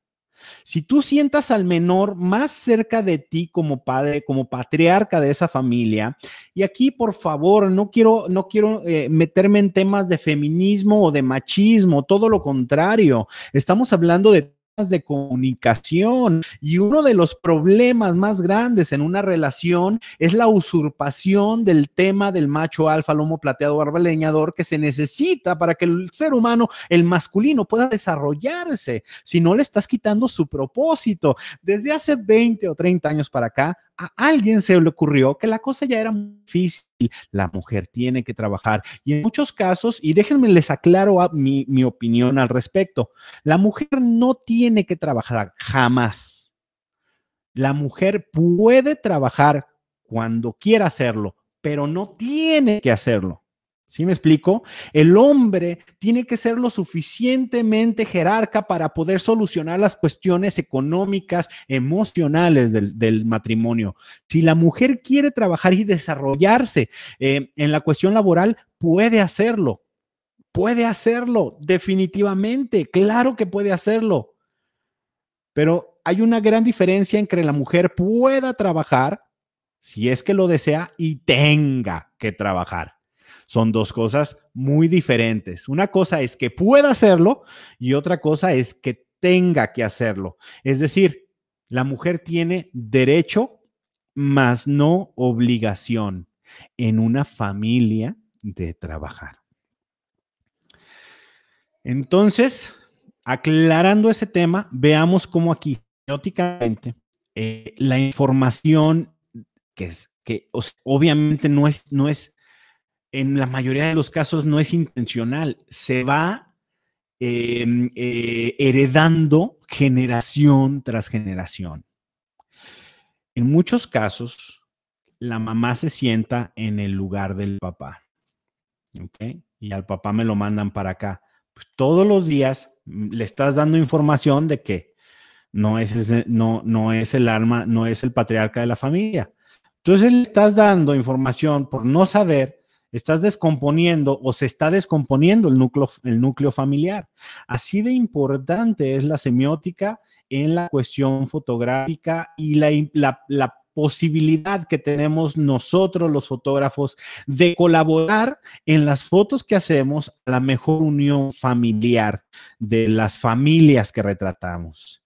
Si tú sientas al menor más cerca de ti como padre, como patriarca de esa familia, y aquí por favor, no quiero, no quiero eh, meterme en temas de feminismo o de machismo, todo lo contrario, estamos hablando de de comunicación. Y uno de los problemas más grandes en una relación es la usurpación del tema del macho alfa, lomo plateado, barba leñador, que se necesita para que el ser humano, el masculino, pueda desarrollarse. Si no, le estás quitando su propósito. Desde hace 20 o 30 años para acá, a alguien se le ocurrió que la cosa ya era muy difícil, la mujer tiene que trabajar y en muchos casos, y déjenme les aclaro mi opinión al respecto, la mujer no tiene que trabajar jamás. La mujer puede trabajar cuando quiera hacerlo, pero no tiene que hacerlo. ¿Sí me explico? El hombre tiene que ser lo suficientemente jerarca para poder solucionar las cuestiones económicas, emocionales del, matrimonio. Si la mujer quiere trabajar y desarrollarse eh, en la cuestión laboral, puede hacerlo. Puede hacerlo, definitivamente. Claro que puede hacerlo. Pero hay una gran diferencia entre la mujer pueda trabajar, si es que lo desea, y tenga que trabajar. Son dos cosas muy diferentes. Una cosa es que pueda hacerlo y otra cosa es que tenga que hacerlo. Es decir, la mujer tiene derecho, más no obligación en una familia de trabajar. Entonces, aclarando ese tema, veamos cómo aquí, teóricamente, eh, la información que que obviamente no es, no es en la mayoría de los casos no es intencional, se va em, eh, heredando generación tras generación. En muchos casos, la mamá se sienta en el lugar del papá. Y al papá me lo mandan para acá. Pues, todos los días le estás dando información de que no es, no, no es el alma, no es el patriarca de la familia. Entonces le estás dando información por no saber Estás descomponiendo o se está descomponiendo el núcleo, el núcleo familiar. Así de importante es la semiótica en la cuestión fotográfica y la, posibilidad que tenemos nosotros los fotógrafos de colaborar en las fotos que hacemos a la mejor unión familiar de las familias que retratamos.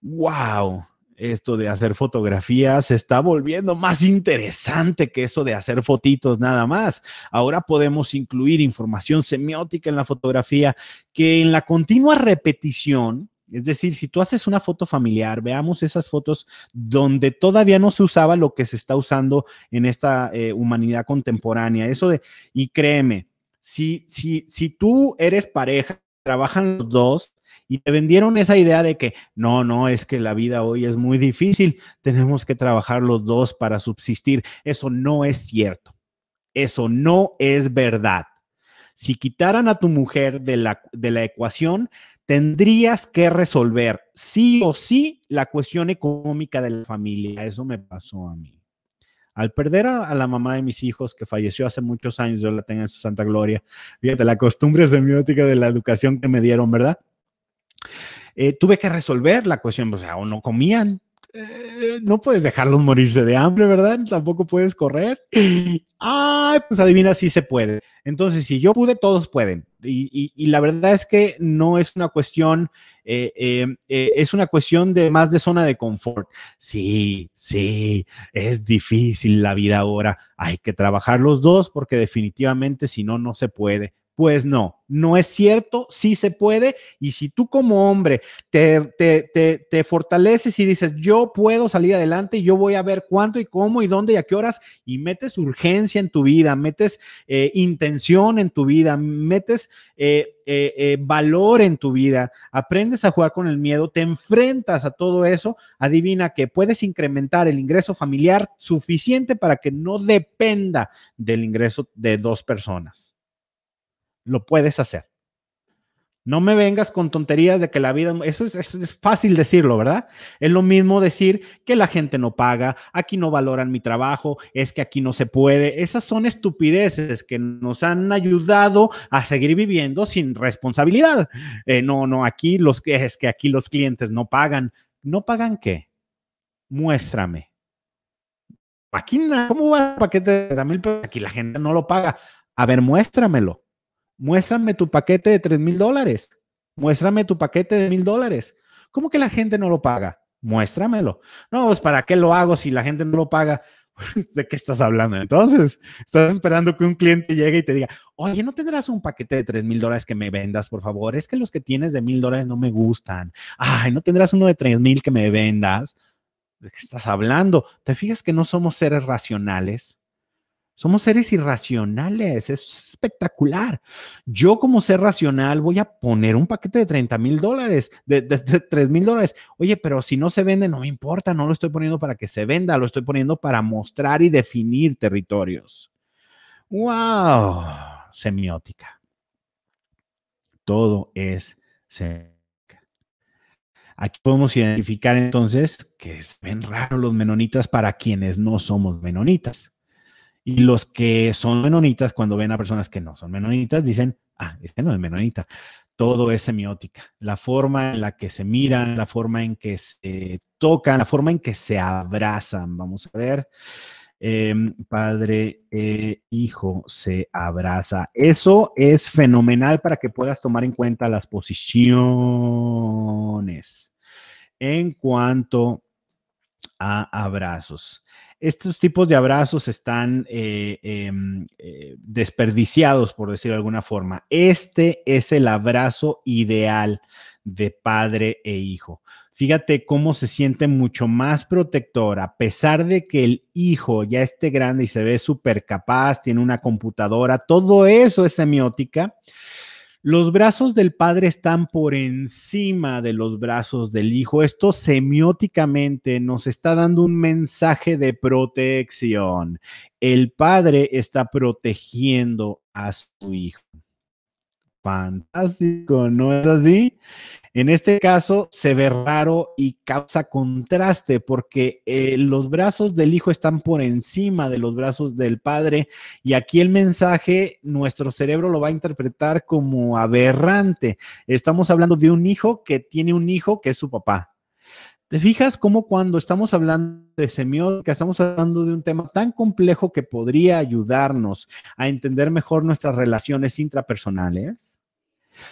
¡Wow! esto de hacer fotografías se está volviendo más interesante que eso de hacer fotitos nada más. Ahora podemos incluir información semiótica en la fotografía que en la continua repetición, es decir, si tú haces una foto familiar, veamos esas fotos donde todavía no se usaba lo que se está usando en esta eh, humanidad contemporánea. Eso de, y créeme, si tú eres pareja, trabajan los dos, y te vendieron esa idea de que no, no, es que la vida hoy es muy difícil, tenemos que trabajar los dos para subsistir. Eso no es cierto. Eso no es verdad. Si quitaran a tu mujer de la, de la ecuación, tendrías que resolver sí o sí la cuestión económica de la familia. Eso me pasó a mí. Al perder a, la mamá de mis hijos, que falleció hace muchos años, yo la tengo en su santa gloria. Fíjate, la costumbre semiótica de la educación que me dieron, ¿verdad? Eh, tuve que resolver la cuestión, o sea, o no comían, eh, no puedes dejarlos morirse de hambre, ¿verdad? Tampoco puedes correr. Ay, pues adivina, sí se puede. Entonces, si yo pude, todos pueden. Y, la verdad es que no es una cuestión, eh, es una cuestión de más de zona de confort. Sí, sí, es difícil la vida ahora. Hay que trabajar los dos porque definitivamente si no, no se puede. Pues no, no es cierto, sí se puede. Y si tú como hombre te, fortaleces y dices, yo puedo salir adelante, yo voy a ver cuánto y cómo y dónde y a qué horas, y metes urgencia en tu vida, metes eh, intención en tu vida, metes eh, eh, valor en tu vida, aprendes a jugar con el miedo, te enfrentas a todo eso, adivina que puedes incrementar el ingreso familiar suficiente para que no dependa del ingreso de dos personas lo puedes hacer. No me vengas con tonterías de que la vida, eso es, fácil decirlo, ¿verdad? Es lo mismo decir que la gente no paga, aquí no valoran mi trabajo, es que aquí no se puede. Esas son estupideces que nos han ayudado a seguir viviendo sin responsabilidad. Eh, no, no, aquí los, es que aquí los clientes no pagan. ¿No pagan qué? Muéstrame. Aquí, ¿cómo va el paquete de mil Aquí la gente no lo paga. A ver, muéstramelo muéstrame tu paquete de tres mil dólares, muéstrame tu paquete de mil dólares. ¿Cómo que la gente no lo paga? Muéstramelo. No, pues ¿para qué lo hago si la gente no lo paga? [LAUGHS] ¿De qué estás hablando? Entonces, estás esperando que un cliente llegue y te diga, oye, ¿no tendrás un paquete de tres mil dólares que me vendas, por favor? Es que los que tienes de mil dólares no me gustan. Ay, ¿no tendrás uno de tres mil que me vendas? ¿De qué estás hablando? ¿Te fijas que no somos seres racionales? Somos seres irracionales, es espectacular. Yo como ser racional voy a poner un paquete de 30 mil dólares, de, 3 mil dólares. Oye, pero si no se vende, no me importa, no lo estoy poniendo para que se venda, lo estoy poniendo para mostrar y definir territorios. ¡Wow! Semiótica. Todo es semiótica. Aquí podemos identificar entonces que es ven raro los menonitas para quienes no somos menonitas y los que son menonitas, cuando ven a personas que no son menonitas, dicen, ah, este no es menonita. Todo es semiótica. La forma en la que se miran, la forma en que se tocan, la forma en que se abrazan. Vamos a ver. Em, padre eh, hijo se abraza. Eso es fenomenal para que puedas tomar en cuenta las posiciones. En cuanto a abrazos. Estos tipos de abrazos están eh, em, eh, desperdiciados, por decirlo de alguna forma. Este es el abrazo ideal de padre e hijo. Fíjate cómo se siente mucho más protector, a pesar de que el hijo ya esté grande y se ve súper capaz, tiene una computadora, todo eso es semiótica. Los brazos del Padre están por encima de los brazos del Hijo. Esto semióticamente nos está dando un mensaje de protección. El Padre está protegiendo a su Hijo. Fantástico, ¿no es así? En este caso se ve raro y causa contraste porque eh, los brazos del hijo están por encima de los brazos del padre y aquí el mensaje nuestro cerebro lo va a interpretar como aberrante. Estamos hablando de un hijo que tiene un hijo que es su papá. ¿Te fijas cómo cuando estamos hablando de semiótica, estamos hablando de un tema tan complejo que podría ayudarnos a entender mejor nuestras relaciones intrapersonales?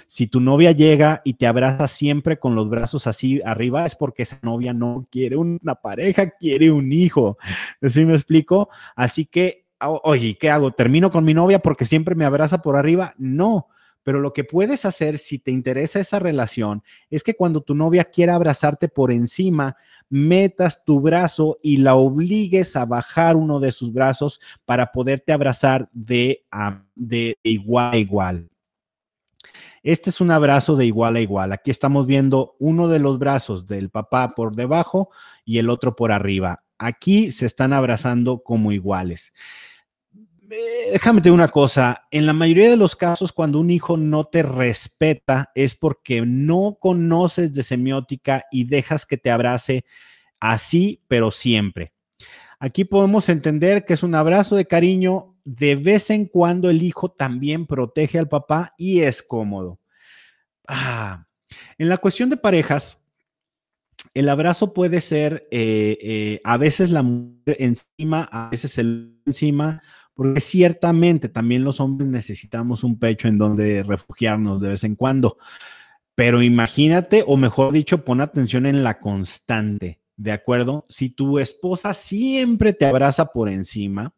Si tu novia llega y te abraza siempre con los brazos así arriba, es porque esa novia no quiere una pareja, quiere un hijo. ¿Sí me explico? Así que, oye, ¿qué hago? ¿Termino con mi novia porque siempre me abraza por arriba? No. Pero lo que puedes hacer si te interesa esa relación es que cuando tu novia quiera abrazarte por encima, metas tu brazo y la obligues a bajar uno de sus brazos para poderte abrazar de, de igual a igual. Este es un abrazo de igual a igual. Aquí estamos viendo uno de los brazos del papá por debajo y el otro por arriba. Aquí se están abrazando como iguales. Eh, déjame decir una cosa, en la mayoría de los casos cuando un hijo no te respeta es porque no conoces de semiótica y dejas que te abrace así, pero siempre. Aquí podemos entender que es un abrazo de cariño. De vez en cuando el hijo también protege al papá y es cómodo. Ah, en la cuestión de parejas, el abrazo puede ser eh, eh, a veces la mujer encima, a veces el encima, porque ciertamente también los hombres necesitamos un pecho en donde refugiarnos de vez en cuando. Pero imagínate, o mejor dicho, pon atención en la constante. ¿de acuerdo? Si tu esposa siempre te abraza por encima,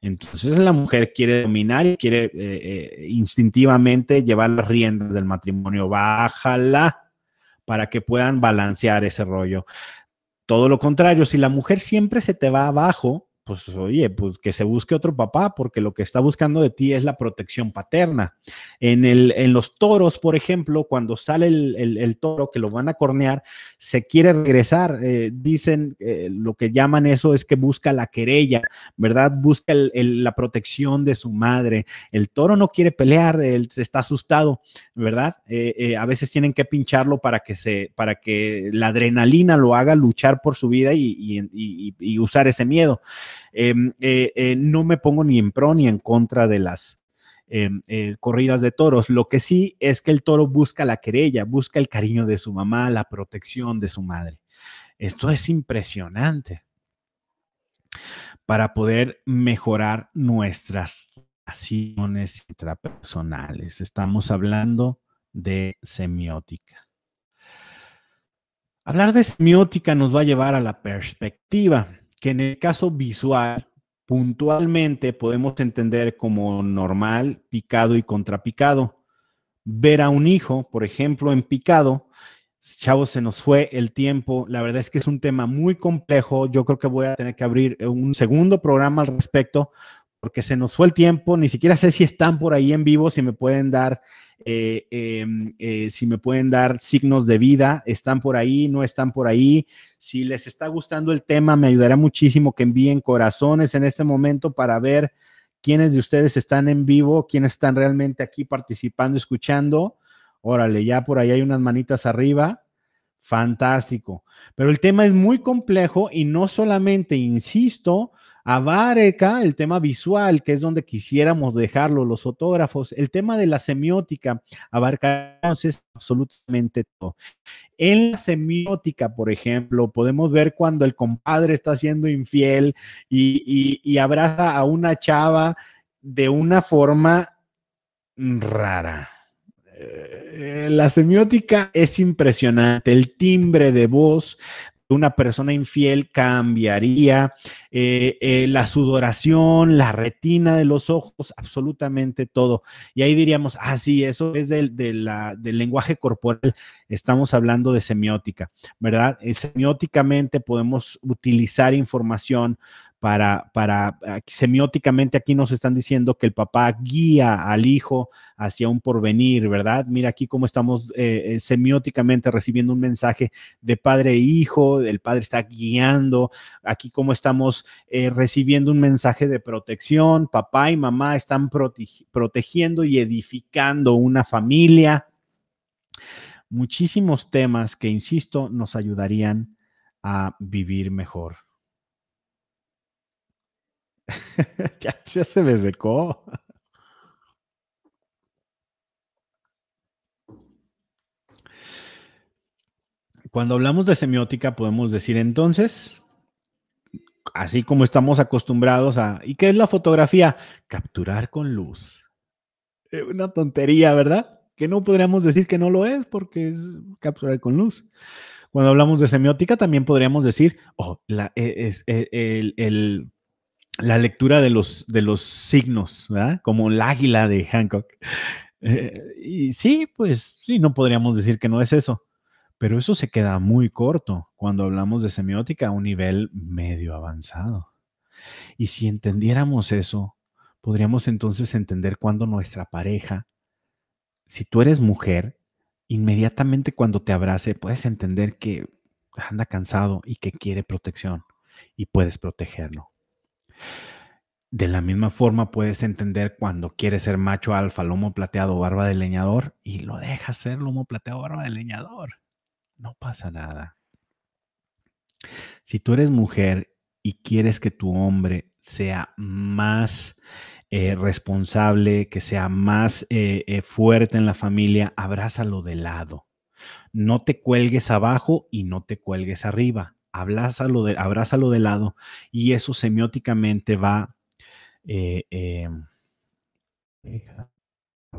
entonces la mujer quiere dominar y quiere eh, eh, instintivamente llevar las riendas del matrimonio. Bájala para que puedan balancear ese rollo. Todo lo contrario, si la mujer siempre se te va abajo, pues oye, pues que se busque otro papá, porque lo que está buscando de ti es la protección paterna. En, el, en los toros, por ejemplo, cuando sale el, toro que lo van a cornear, se quiere regresar. Eh, dicen, eh, lo que llaman eso es que busca la querella, ¿verdad? Busca la protección de su madre. El toro no quiere pelear, él está asustado, ¿verdad? Eh, a veces tienen que pincharlo para que, se, para que la adrenalina lo haga luchar por su vida y usar ese miedo. Em, eh, eh, no me pongo ni en pro ni en contra de las em, eh, corridas de toros. Lo que sí es que el toro busca la querella, busca el cariño de su mamá, la protección de su madre. Esto es impresionante para poder mejorar nuestras relaciones intrapersonales. Estamos hablando de semiótica. Hablar de semiótica nos va a llevar a la perspectiva que en el caso visual, puntualmente podemos entender como normal, picado y contrapicado. Ver a un hijo, por ejemplo, en picado, chavos, se nos fue el tiempo. La verdad es que es un tema muy complejo. Yo creo que voy a tener que abrir un segundo programa al respecto porque se nos fue el tiempo. Ni siquiera sé si están por ahí en vivo, si me pueden dar eh, em, eh, si me pueden dar signos de vida, están por ahí, no están por ahí. Si les está gustando el tema, me ayudará muchísimo que envíen corazones en este momento para ver quiénes de ustedes están en vivo, quiénes están realmente aquí participando, escuchando. Órale, ya por ahí hay unas manitas arriba. Fantástico. Pero el tema es muy complejo y no solamente, insisto, abarca el tema visual, que es donde quisiéramos dejarlo los fotógrafos, el tema de la semiótica, abarca entonces absolutamente todo. En la semiótica, por ejemplo, podemos ver cuando el compadre está siendo infiel y, abraza a una chava de una forma rara. Eh, la semiótica es impresionante, el timbre de voz una persona infiel cambiaría, eh, eh, la sudoración, la retina de los ojos, absolutamente todo. Y ahí diríamos, ah, sí, eso es del, lenguaje corporal, estamos hablando de semiótica, ¿verdad? Eh, semióticamente podemos utilizar información para, para, ah, semióticamente aquí nos están diciendo que el papá guía al hijo hacia un porvenir, ¿verdad? Mira aquí cómo estamos eh, eh, semióticamente recibiendo un mensaje de padre e hijo, el padre está guiando, aquí cómo estamos eh, recibiendo un mensaje de protección, papá y mamá están protegiendo y edificando una familia. Muchísimos temas que, insisto, nos ayudarían a vivir mejor. [LAUGHS] ya, se me secó. Cuando hablamos de semiótica podemos decir entonces, así como estamos acostumbrados a... ¿Y qué es la fotografía? Capturar con luz. Eh, una tontería, ¿verdad? Que no podríamos decir que no lo es porque es capturar con luz. Cuando hablamos de semiótica también podríamos decir, oh, la, e, es, e, el la lectura de los, de los signos, ¿verdad? Como el águila de Hancock. Eh, y sí, pues sí, no podríamos decir que no es eso, pero eso se queda muy corto cuando hablamos de semiótica a un nivel medio avanzado. Y si entendiéramos eso, podríamos entonces entender cuando nuestra pareja, si tú eres mujer, inmediatamente cuando te abrace, puedes entender que anda cansado y que quiere protección y puedes protegerlo. De la misma forma puedes entender cuando quieres ser macho alfa, lomo plateado, barba de leñador y lo dejas ser lomo plateado, barba de leñador. No pasa nada. Si tú eres mujer y quieres que tu hombre sea más eh, responsable, que sea más eh, eh, fuerte en la familia, abrázalo de lado. No te cuelgues abajo y no te cuelgues arriba abrázalo de, de lado y eso semióticamente va... Eh, eh, [CLEARS THROAT]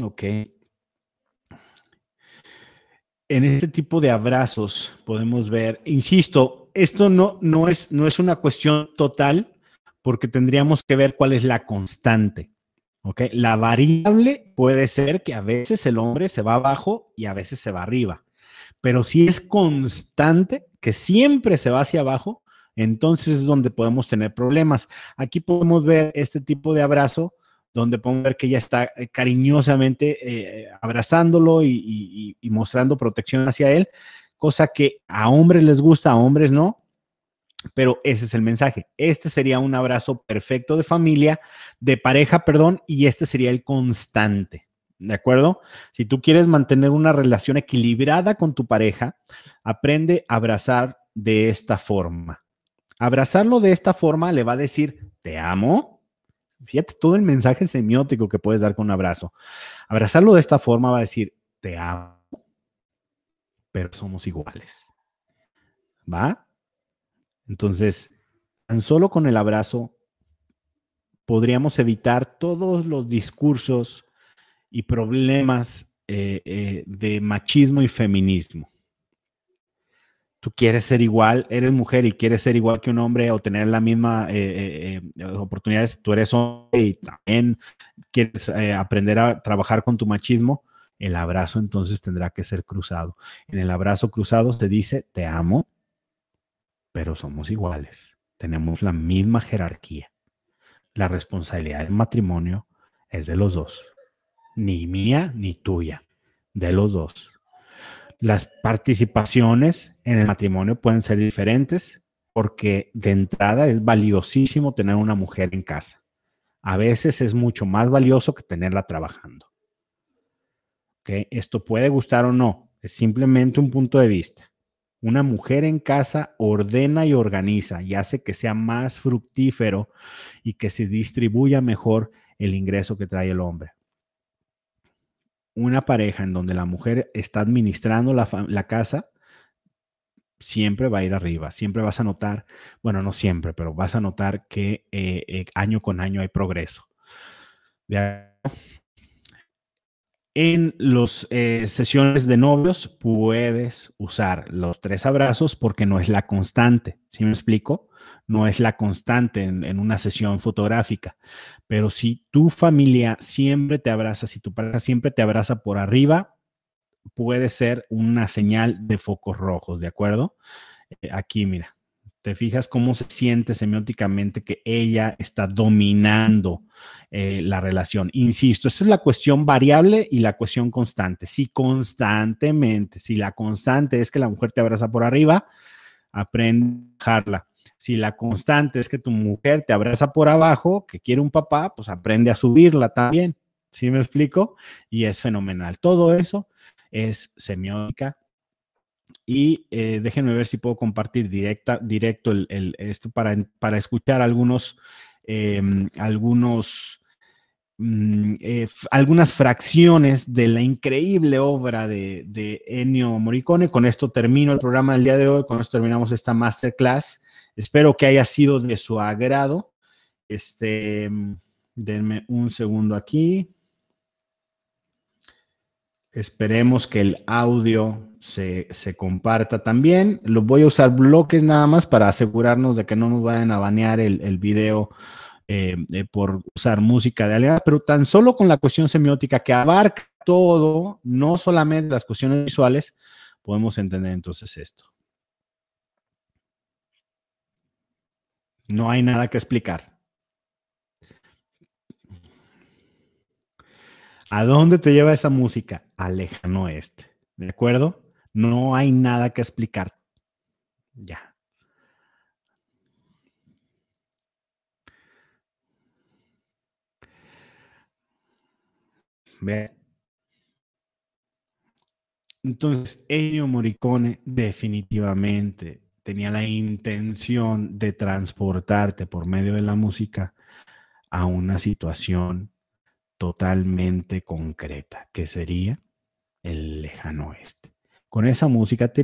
ok. En este tipo de abrazos podemos ver, insisto, esto no, no, es, no es una cuestión total porque tendríamos que ver cuál es la constante. ¿ok? La variable puede ser que a veces el hombre se va abajo y a veces se va arriba, pero si es constante, que siempre se va hacia abajo, entonces es donde podemos tener problemas. Aquí podemos ver este tipo de abrazo donde podemos ver que ella está eh, cariñosamente eh, abrazándolo y mostrando protección hacia él, cosa que a hombres les gusta, a hombres no, pero ese es el mensaje. Este sería un abrazo perfecto de familia, de pareja, perdón, y este sería el constante. ¿De acuerdo? Si tú quieres mantener una relación equilibrada con tu pareja, aprende a abrazar de esta forma. Abrazarlo de esta forma le va a decir, te amo. Fíjate todo el mensaje semiótico que puedes dar con un abrazo. Abrazarlo de esta forma va a decir, te amo, pero somos iguales. ¿Va? Entonces, tan solo con el abrazo podríamos evitar todos los discursos y problemas eh, eh, de machismo y feminismo. Tú quieres ser igual, eres mujer y quieres ser igual que un hombre o tener la misma eh, oportunidades, tú eres hombre y también quieres aprender a trabajar con tu machismo, el abrazo entonces tendrá que ser cruzado. En el abrazo cruzado se dice te amo, pero somos iguales. Tenemos la misma jerarquía. La responsabilidad del matrimonio es de los dos. Ni mía ni tuya. De los dos. Las participaciones en el matrimonio pueden ser diferentes porque de entrada es valiosísimo tener una mujer en casa. A veces es mucho más valioso que tenerla trabajando. que Esto puede gustar o no, es simplemente un punto de vista. Una mujer en casa ordena y organiza y hace que sea más fructífero y que se distribuya mejor el ingreso que trae el hombre. Una pareja en donde la mujer está administrando la, casa siempre va a ir arriba, siempre vas a notar, bueno, no siempre, pero vas a notar que eh, eh, año con año hay progreso. En las eh, sesiones de novios puedes usar los tres abrazos porque no es la constante, ¿sí me explico? No es la constante en, una sesión fotográfica, pero si tu familia siempre te abraza, si tu pareja siempre te abraza por arriba, puede ser una señal de focos rojos, ¿de acuerdo? Eh, aquí, mira, te fijas cómo se siente semióticamente que ella está dominando eh, la relación. Insisto, esa es la cuestión variable y la cuestión constante. Si constantemente, si la constante es que la mujer te abraza por arriba, aprende a dejarla. Si la constante es que tu mujer te abraza por abajo, que quiere un papá, pues aprende a subirla también. ¿Sí me explico? Y es fenomenal. Todo eso es semiótica y eh, déjenme ver si puedo compartir directa, directo esto para, escuchar algunos, em, algunos mm, eh, algunas fracciones de la increíble obra de, de, Ennio Morricone. Con esto termino el programa del día de hoy, con esto terminamos esta masterclass. Espero que haya sido de su agrado. Este, mm, denme un segundo aquí. Esperemos que el audio se, comparta también. Los voy a usar bloques nada más para asegurarnos de que no nos vayan a banear el, el video eh, por usar música de alegría pero tan solo con la cuestión semiótica que abarca todo, no solamente las cuestiones visuales, podemos entender entonces esto. No hay nada que explicar. ¿A dónde te lleva esa música? al lejano ¿De acuerdo? No hay nada que explicar. Ya. Ve. Entonces, ello moricone definitivamente tenía la intención de transportarte por medio de la música a una situación totalmente concreta, que sería el lejano oeste. Con esa música, te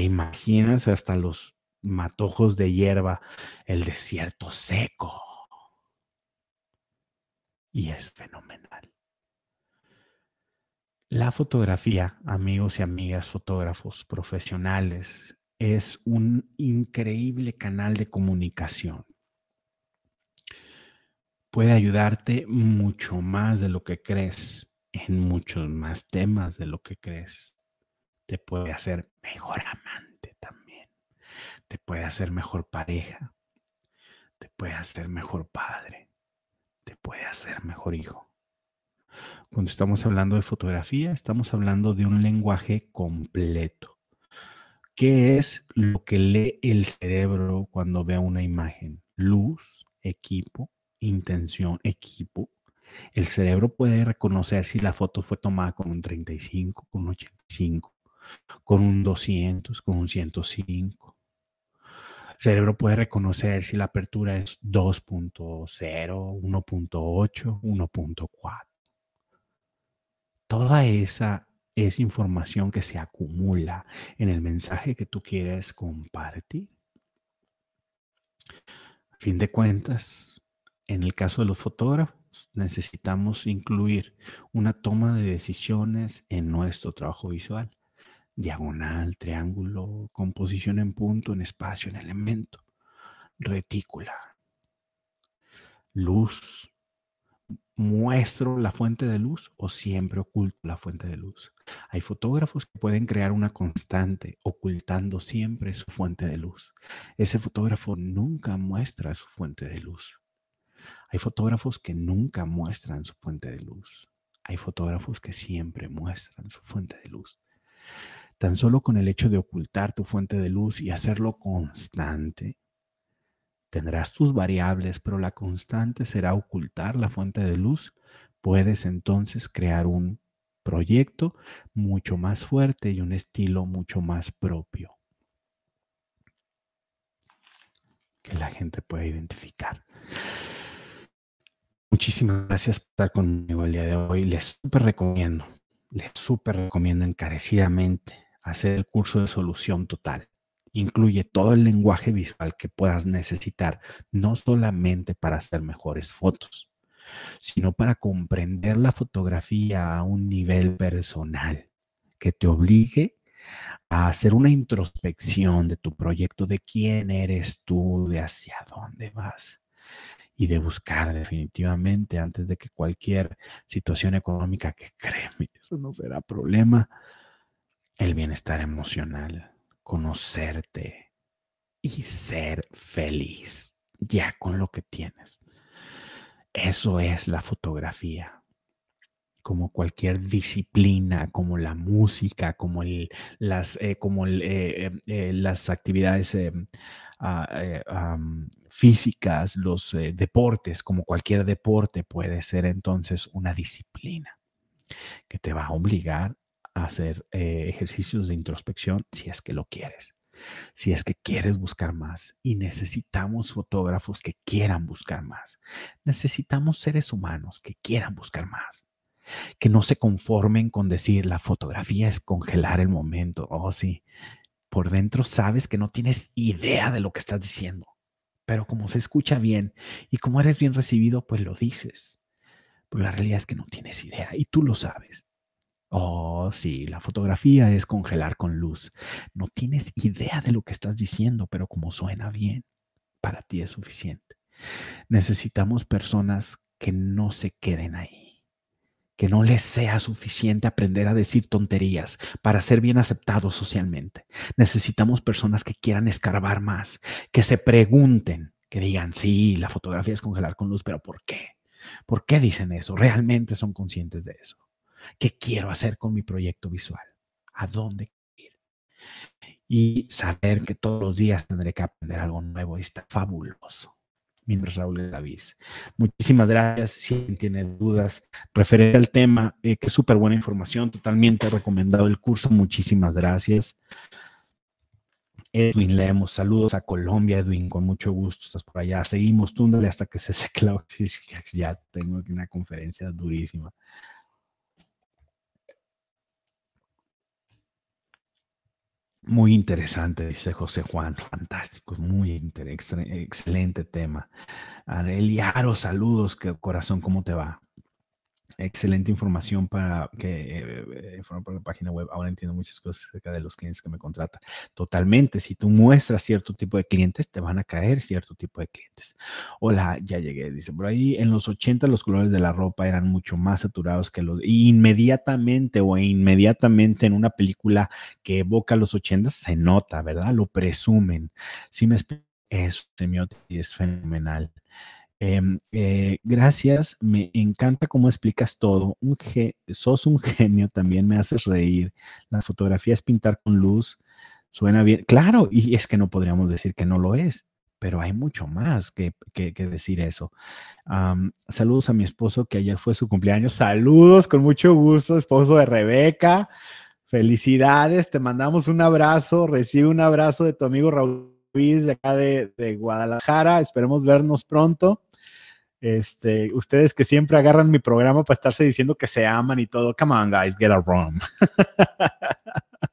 imaginas hasta los matojos de hierba, el desierto seco. Y es fenomenal. La fotografía, amigos y amigas fotógrafos profesionales, es un increíble canal de comunicación puede ayudarte mucho más de lo que crees, en muchos más temas de lo que crees. Te puede hacer mejor amante también. Te puede hacer mejor pareja. Te puede hacer mejor padre. Te puede hacer mejor hijo. Cuando estamos hablando de fotografía, estamos hablando de un lenguaje completo. ¿Qué es lo que lee el cerebro cuando ve una imagen? Luz, equipo, intención, equipo, el cerebro puede reconocer si la foto fue tomada con un 35, con un 85, con un 200, con un 105. El cerebro puede reconocer si la apertura es 2.0, 1.8, 1.4. Toda esa es información que se acumula en el mensaje que tú quieres compartir. A fin de cuentas, en el caso de los fotógrafos, necesitamos incluir una toma de decisiones en nuestro trabajo visual. Diagonal, triángulo, composición en punto, en espacio, en elemento, retícula, luz. ¿Muestro la fuente de luz o siempre oculto la fuente de luz? Hay fotógrafos que pueden crear una constante ocultando siempre su fuente de luz. Ese fotógrafo nunca muestra su fuente de luz. Hay fotógrafos que nunca muestran su fuente de luz. Hay fotógrafos que siempre muestran su fuente de luz. Tan solo con el hecho de ocultar tu fuente de luz y hacerlo constante, tendrás tus variables, pero la constante será ocultar la fuente de luz. Puedes entonces crear un proyecto mucho más fuerte y un estilo mucho más propio que la gente pueda identificar. Muchísimas gracias por estar conmigo el día de hoy. Les súper recomiendo, les súper recomiendo encarecidamente hacer el curso de solución total. Incluye todo el lenguaje visual que puedas necesitar, no solamente para hacer mejores fotos, sino para comprender la fotografía a un nivel personal que te obligue a hacer una introspección de tu proyecto, de quién eres tú, de hacia dónde vas y de buscar definitivamente antes de que cualquier situación económica que [LAUGHS] créeme, eso no será problema, el bienestar emocional, conocerte y ser feliz ya con lo que tienes. Eso es la fotografía como cualquier disciplina, como la música, como, las, eh, como eh, em, eh, las actividades em, ah, físicas, los deportes, como cualquier deporte puede ser entonces una disciplina que te va a obligar a hacer ejercicios de introspección si es que lo quieres. Si es que quieres buscar más y necesitamos fotógrafos que quieran buscar más, necesitamos seres humanos que quieran buscar más que no se conformen con decir la fotografía es congelar el momento. Oh, sí. Por dentro sabes que no tienes idea de lo que estás diciendo, pero como se escucha bien y como eres bien recibido, pues lo dices. Pero la realidad es que no tienes idea y tú lo sabes. Oh, sí, la fotografía es congelar con luz. No tienes idea de lo que estás diciendo, pero como suena bien, para ti es suficiente. Necesitamos personas que no se queden ahí que no les sea suficiente aprender a decir tonterías para ser bien aceptados socialmente. Necesitamos personas que quieran escarbar más, que se pregunten, que digan, sí, la fotografía es congelar con luz, pero ¿por qué? ¿Por qué dicen eso? ¿Realmente son conscientes de eso? ¿Qué quiero hacer con mi proyecto visual? ¿A dónde ir? Y saber que todos los días tendré que aprender algo nuevo y está fabuloso mientras Raúl Gavis. Muchísimas gracias. Si tiene dudas referente al tema, eh, que es súper buena información, totalmente recomendado el curso. Muchísimas gracias. Edwin leemos. saludos a Colombia, Edwin, con mucho gusto, estás por allá. Seguimos, túndale hasta que se seque la [LAUGHS] Ya tengo aquí una conferencia durísima. Muy interesante, dice José Juan. Fantástico, muy interesante, excelente tema. Eliaro, saludos, que corazón, ¿cómo te va? Excelente información para que eh, por la página web. Ahora entiendo muchas cosas acerca de los clientes que me contratan. Totalmente, si tú muestras cierto tipo de clientes, te van a caer cierto tipo de clientes. Hola, ya llegué, dice por ahí. En los 80 los colores de la ropa eran mucho más saturados que los. Inmediatamente o inmediatamente en una película que evoca los 80 se nota, ¿verdad? Lo presumen. Si me explico, es semiótico y es fenomenal. Em, eh, gracias, me encanta cómo explicas todo. Un sos un [LAUGHS] genio, también me haces reír. La fotografía es pintar con luz, suena bien. Claro, y es que no podríamos decir que no lo es, pero hay mucho más que, decir eso. saludos a mi esposo que ayer fue su cumpleaños. Saludos con mucho gusto, esposo de Rebeca. Felicidades, te mandamos un abrazo, recibe un abrazo de tu amigo Raúl. Luis de acá de Guadalajara, esperemos vernos pronto. Este, ustedes que siempre agarran mi programa para estarse diciendo que se aman y todo. Come on, guys, get a room. [LAUGHS]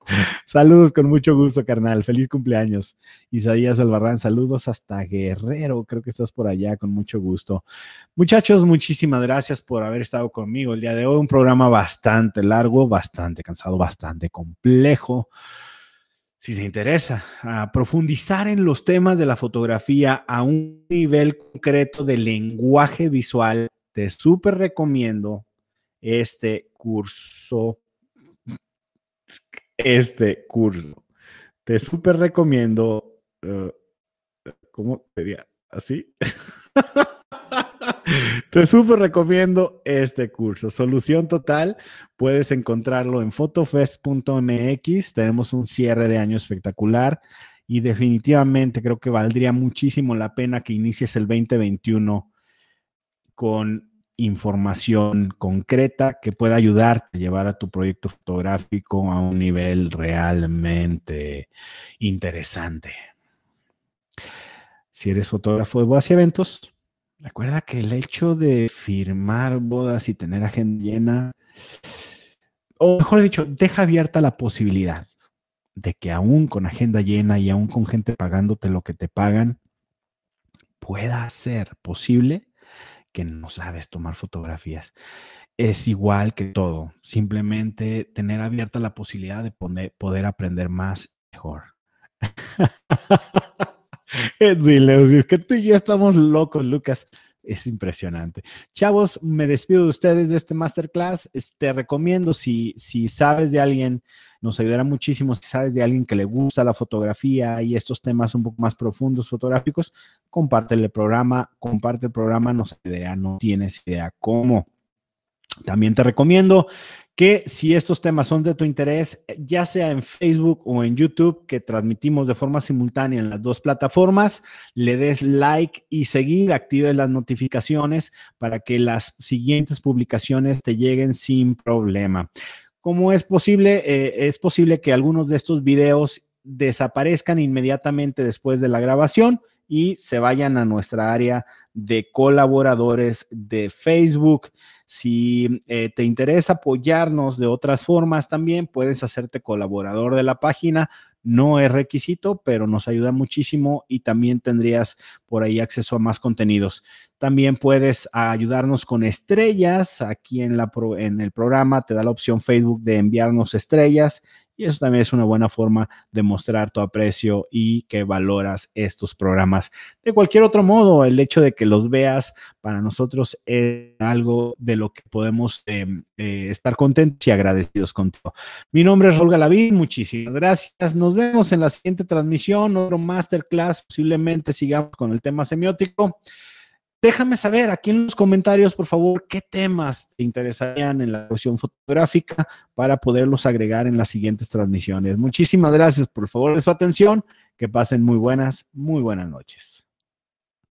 saludos con mucho gusto, carnal. Feliz cumpleaños. Isaías Albarrán, saludos hasta Guerrero. Creo que estás por allá con mucho gusto. Muchachos, muchísimas gracias por haber estado conmigo el día de hoy. Un programa bastante largo, bastante cansado, bastante complejo si te interesa, profundizar en los temas de la fotografía a un nivel concreto de lenguaje visual, te súper recomiendo este curso. Este curso. Te súper recomiendo. Eh, ¿Cómo sería? ¿Así? [LAUGHS] [LAUGHS] Te súper recomiendo este curso. Solución total. Puedes encontrarlo en photofest.mx. Tenemos un cierre de año espectacular y definitivamente creo que valdría muchísimo la pena que inicies el 2021 con información concreta que pueda ayudarte a llevar a tu proyecto fotográfico a un nivel realmente interesante. Si eres fotógrafo de bodas y eventos, Recuerda que el hecho de firmar bodas y tener agenda llena, o mejor dicho, deja abierta la posibilidad de que aún con agenda llena y aún con gente pagándote lo que te pagan, pueda ser posible que no sabes tomar fotografías. Es igual que todo, simplemente tener abierta la posibilidad de poder aprender más mejor. [LAUGHS] [LAUGHS] es que tú y yo estamos locos, Lucas. Es impresionante. Chavos, me despido de ustedes de este masterclass. Te este, recomiendo, si, si sabes de alguien, nos ayudará muchísimo, si sabes de alguien que le gusta la fotografía y estos temas un poco más profundos fotográficos, compártele el programa, comparte el programa, no sé, no tienes idea cómo. También te recomiendo que si estos temas son de tu interés, ya sea en Facebook o en YouTube, que transmitimos de forma simultánea en las dos plataformas, le des like y seguir, actives las notificaciones para que las siguientes publicaciones te lleguen sin problema. ¿Cómo es posible? Eh, es posible que algunos de estos videos desaparezcan inmediatamente después de la grabación y se vayan a nuestra área de colaboradores de Facebook. Si eh, te interesa apoyarnos de otras formas también, puedes hacerte colaborador de la página. No es requisito, pero nos ayuda muchísimo y también tendrías por ahí acceso a más contenidos. También puedes ayudarnos con estrellas. Aquí en, la en el programa te da la opción Facebook de enviarnos estrellas y eso también es una buena forma de mostrar tu aprecio y que valoras estos programas. De cualquier otro modo, el hecho de que los veas para nosotros es algo de lo que podemos em, eh, estar contentos y agradecidos con contigo. Mi nombre es Olga Lavín, muchísimas gracias. Nos vemos en la siguiente transmisión, otro masterclass, posiblemente sigamos con el tema semiótico. Déjame saber aquí en los comentarios, por favor, qué temas te interesarían en la cuestión fotográfica para poderlos agregar en las siguientes transmisiones. Muchísimas gracias por favor de su atención. Que pasen muy buenas, muy buenas noches.